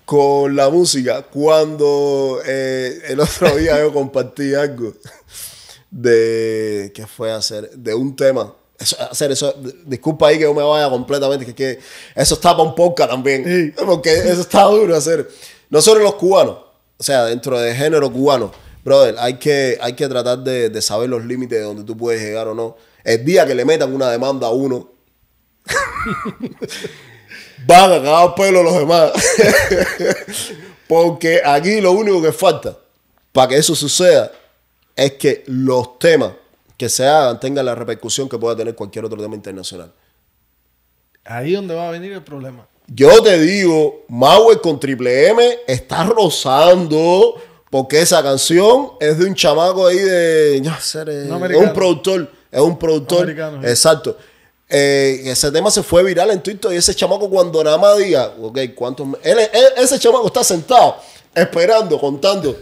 con la música cuando eh, el otro día yo compartí algo de que fue hacer de un tema hacer eso disculpa ahí que yo me vaya completamente que, que eso está para un también porque eso está duro hacer nosotros los cubanos o sea dentro del género cubano brother hay que hay que tratar de, de saber los límites de donde tú puedes llegar o no el día que le metan una demanda a uno van a cagar pelo los demás. Porque aquí lo único que falta para que eso suceda es que los temas que se hagan tengan la repercusión que pueda tener cualquier otro tema internacional. Ahí es donde va a venir el problema. Yo te digo, Mauer con Triple M está rozando porque esa canción es de un chamaco ahí de... No, un productor. Es un productor. Exacto. Eh, ese tema se fue viral en Twitter y ese chamaco cuando nada más diga, ok, ¿cuántos? ese chamaco está sentado, esperando, contando.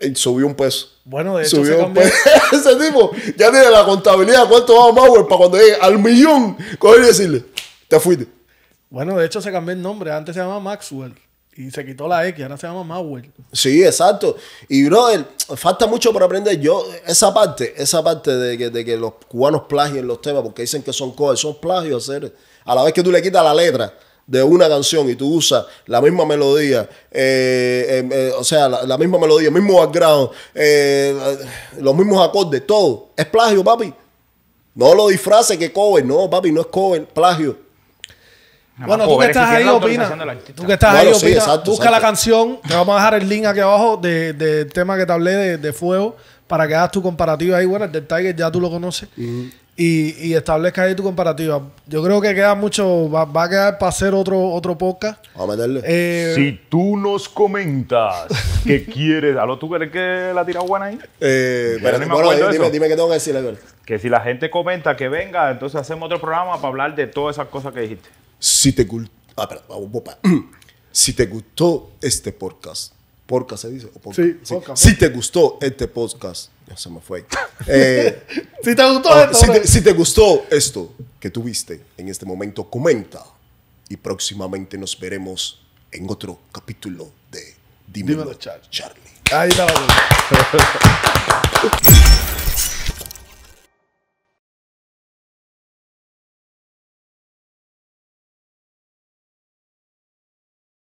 Y subió un peso. Bueno, de hecho, se cambió ese tipo ya tiene la contabilidad, cuánto va Mauer para cuando llegue al millón, coger y decirle, te fuiste. Bueno, de hecho se cambió el nombre, antes se llamaba Maxwell. Y se quitó la X, ahora se llama Mauer. Sí, exacto. Y, brother, falta mucho por aprender. Yo, esa parte, esa parte de que, los cubanos plagien los temas, porque dicen que son covers, son plagios. Hacer, a la vez que tú le quitas la letra de una canción y tú usas la misma melodía, eh, em, eh, o sea, la, misma melodía, el mismo background, eh, los mismos acordes, todo. Es plagio, papi. No lo disfraces que cover. No, papi, no es cover, plagio bueno, tú que estás ahí, opina. Tú que estás ahí, busca la canción. Te vamos a dejar el link aquí abajo del tema que te hablé de, Fuego para que hagas tu comparativa ahí. Bueno, el del Tiger ya tú lo conoces. y, y ahí tu comparativa. Yo creo que queda mucho. Va, a quedar para hacer otro, otro podcast. Vamos a meterle. Eh, si tú nos comentas que quieres. ¿Aló tú crees que la tira buena ahí? pero, eh, no bueno, eh, dime, dime, dime qué tengo que decirle, Que si la gente comenta que venga, entonces hacemos otro programa para hablar de todas esas cosas que dijiste. Ah, ah, mm. Si te, gustó este podcast, podcast se dice, si te gustó este podcast, ya se me fue. si te gustó esto, que tuviste en este momento, comenta y próximamente nos veremos en otro capítulo de Dímelo, Charlie. Ahí está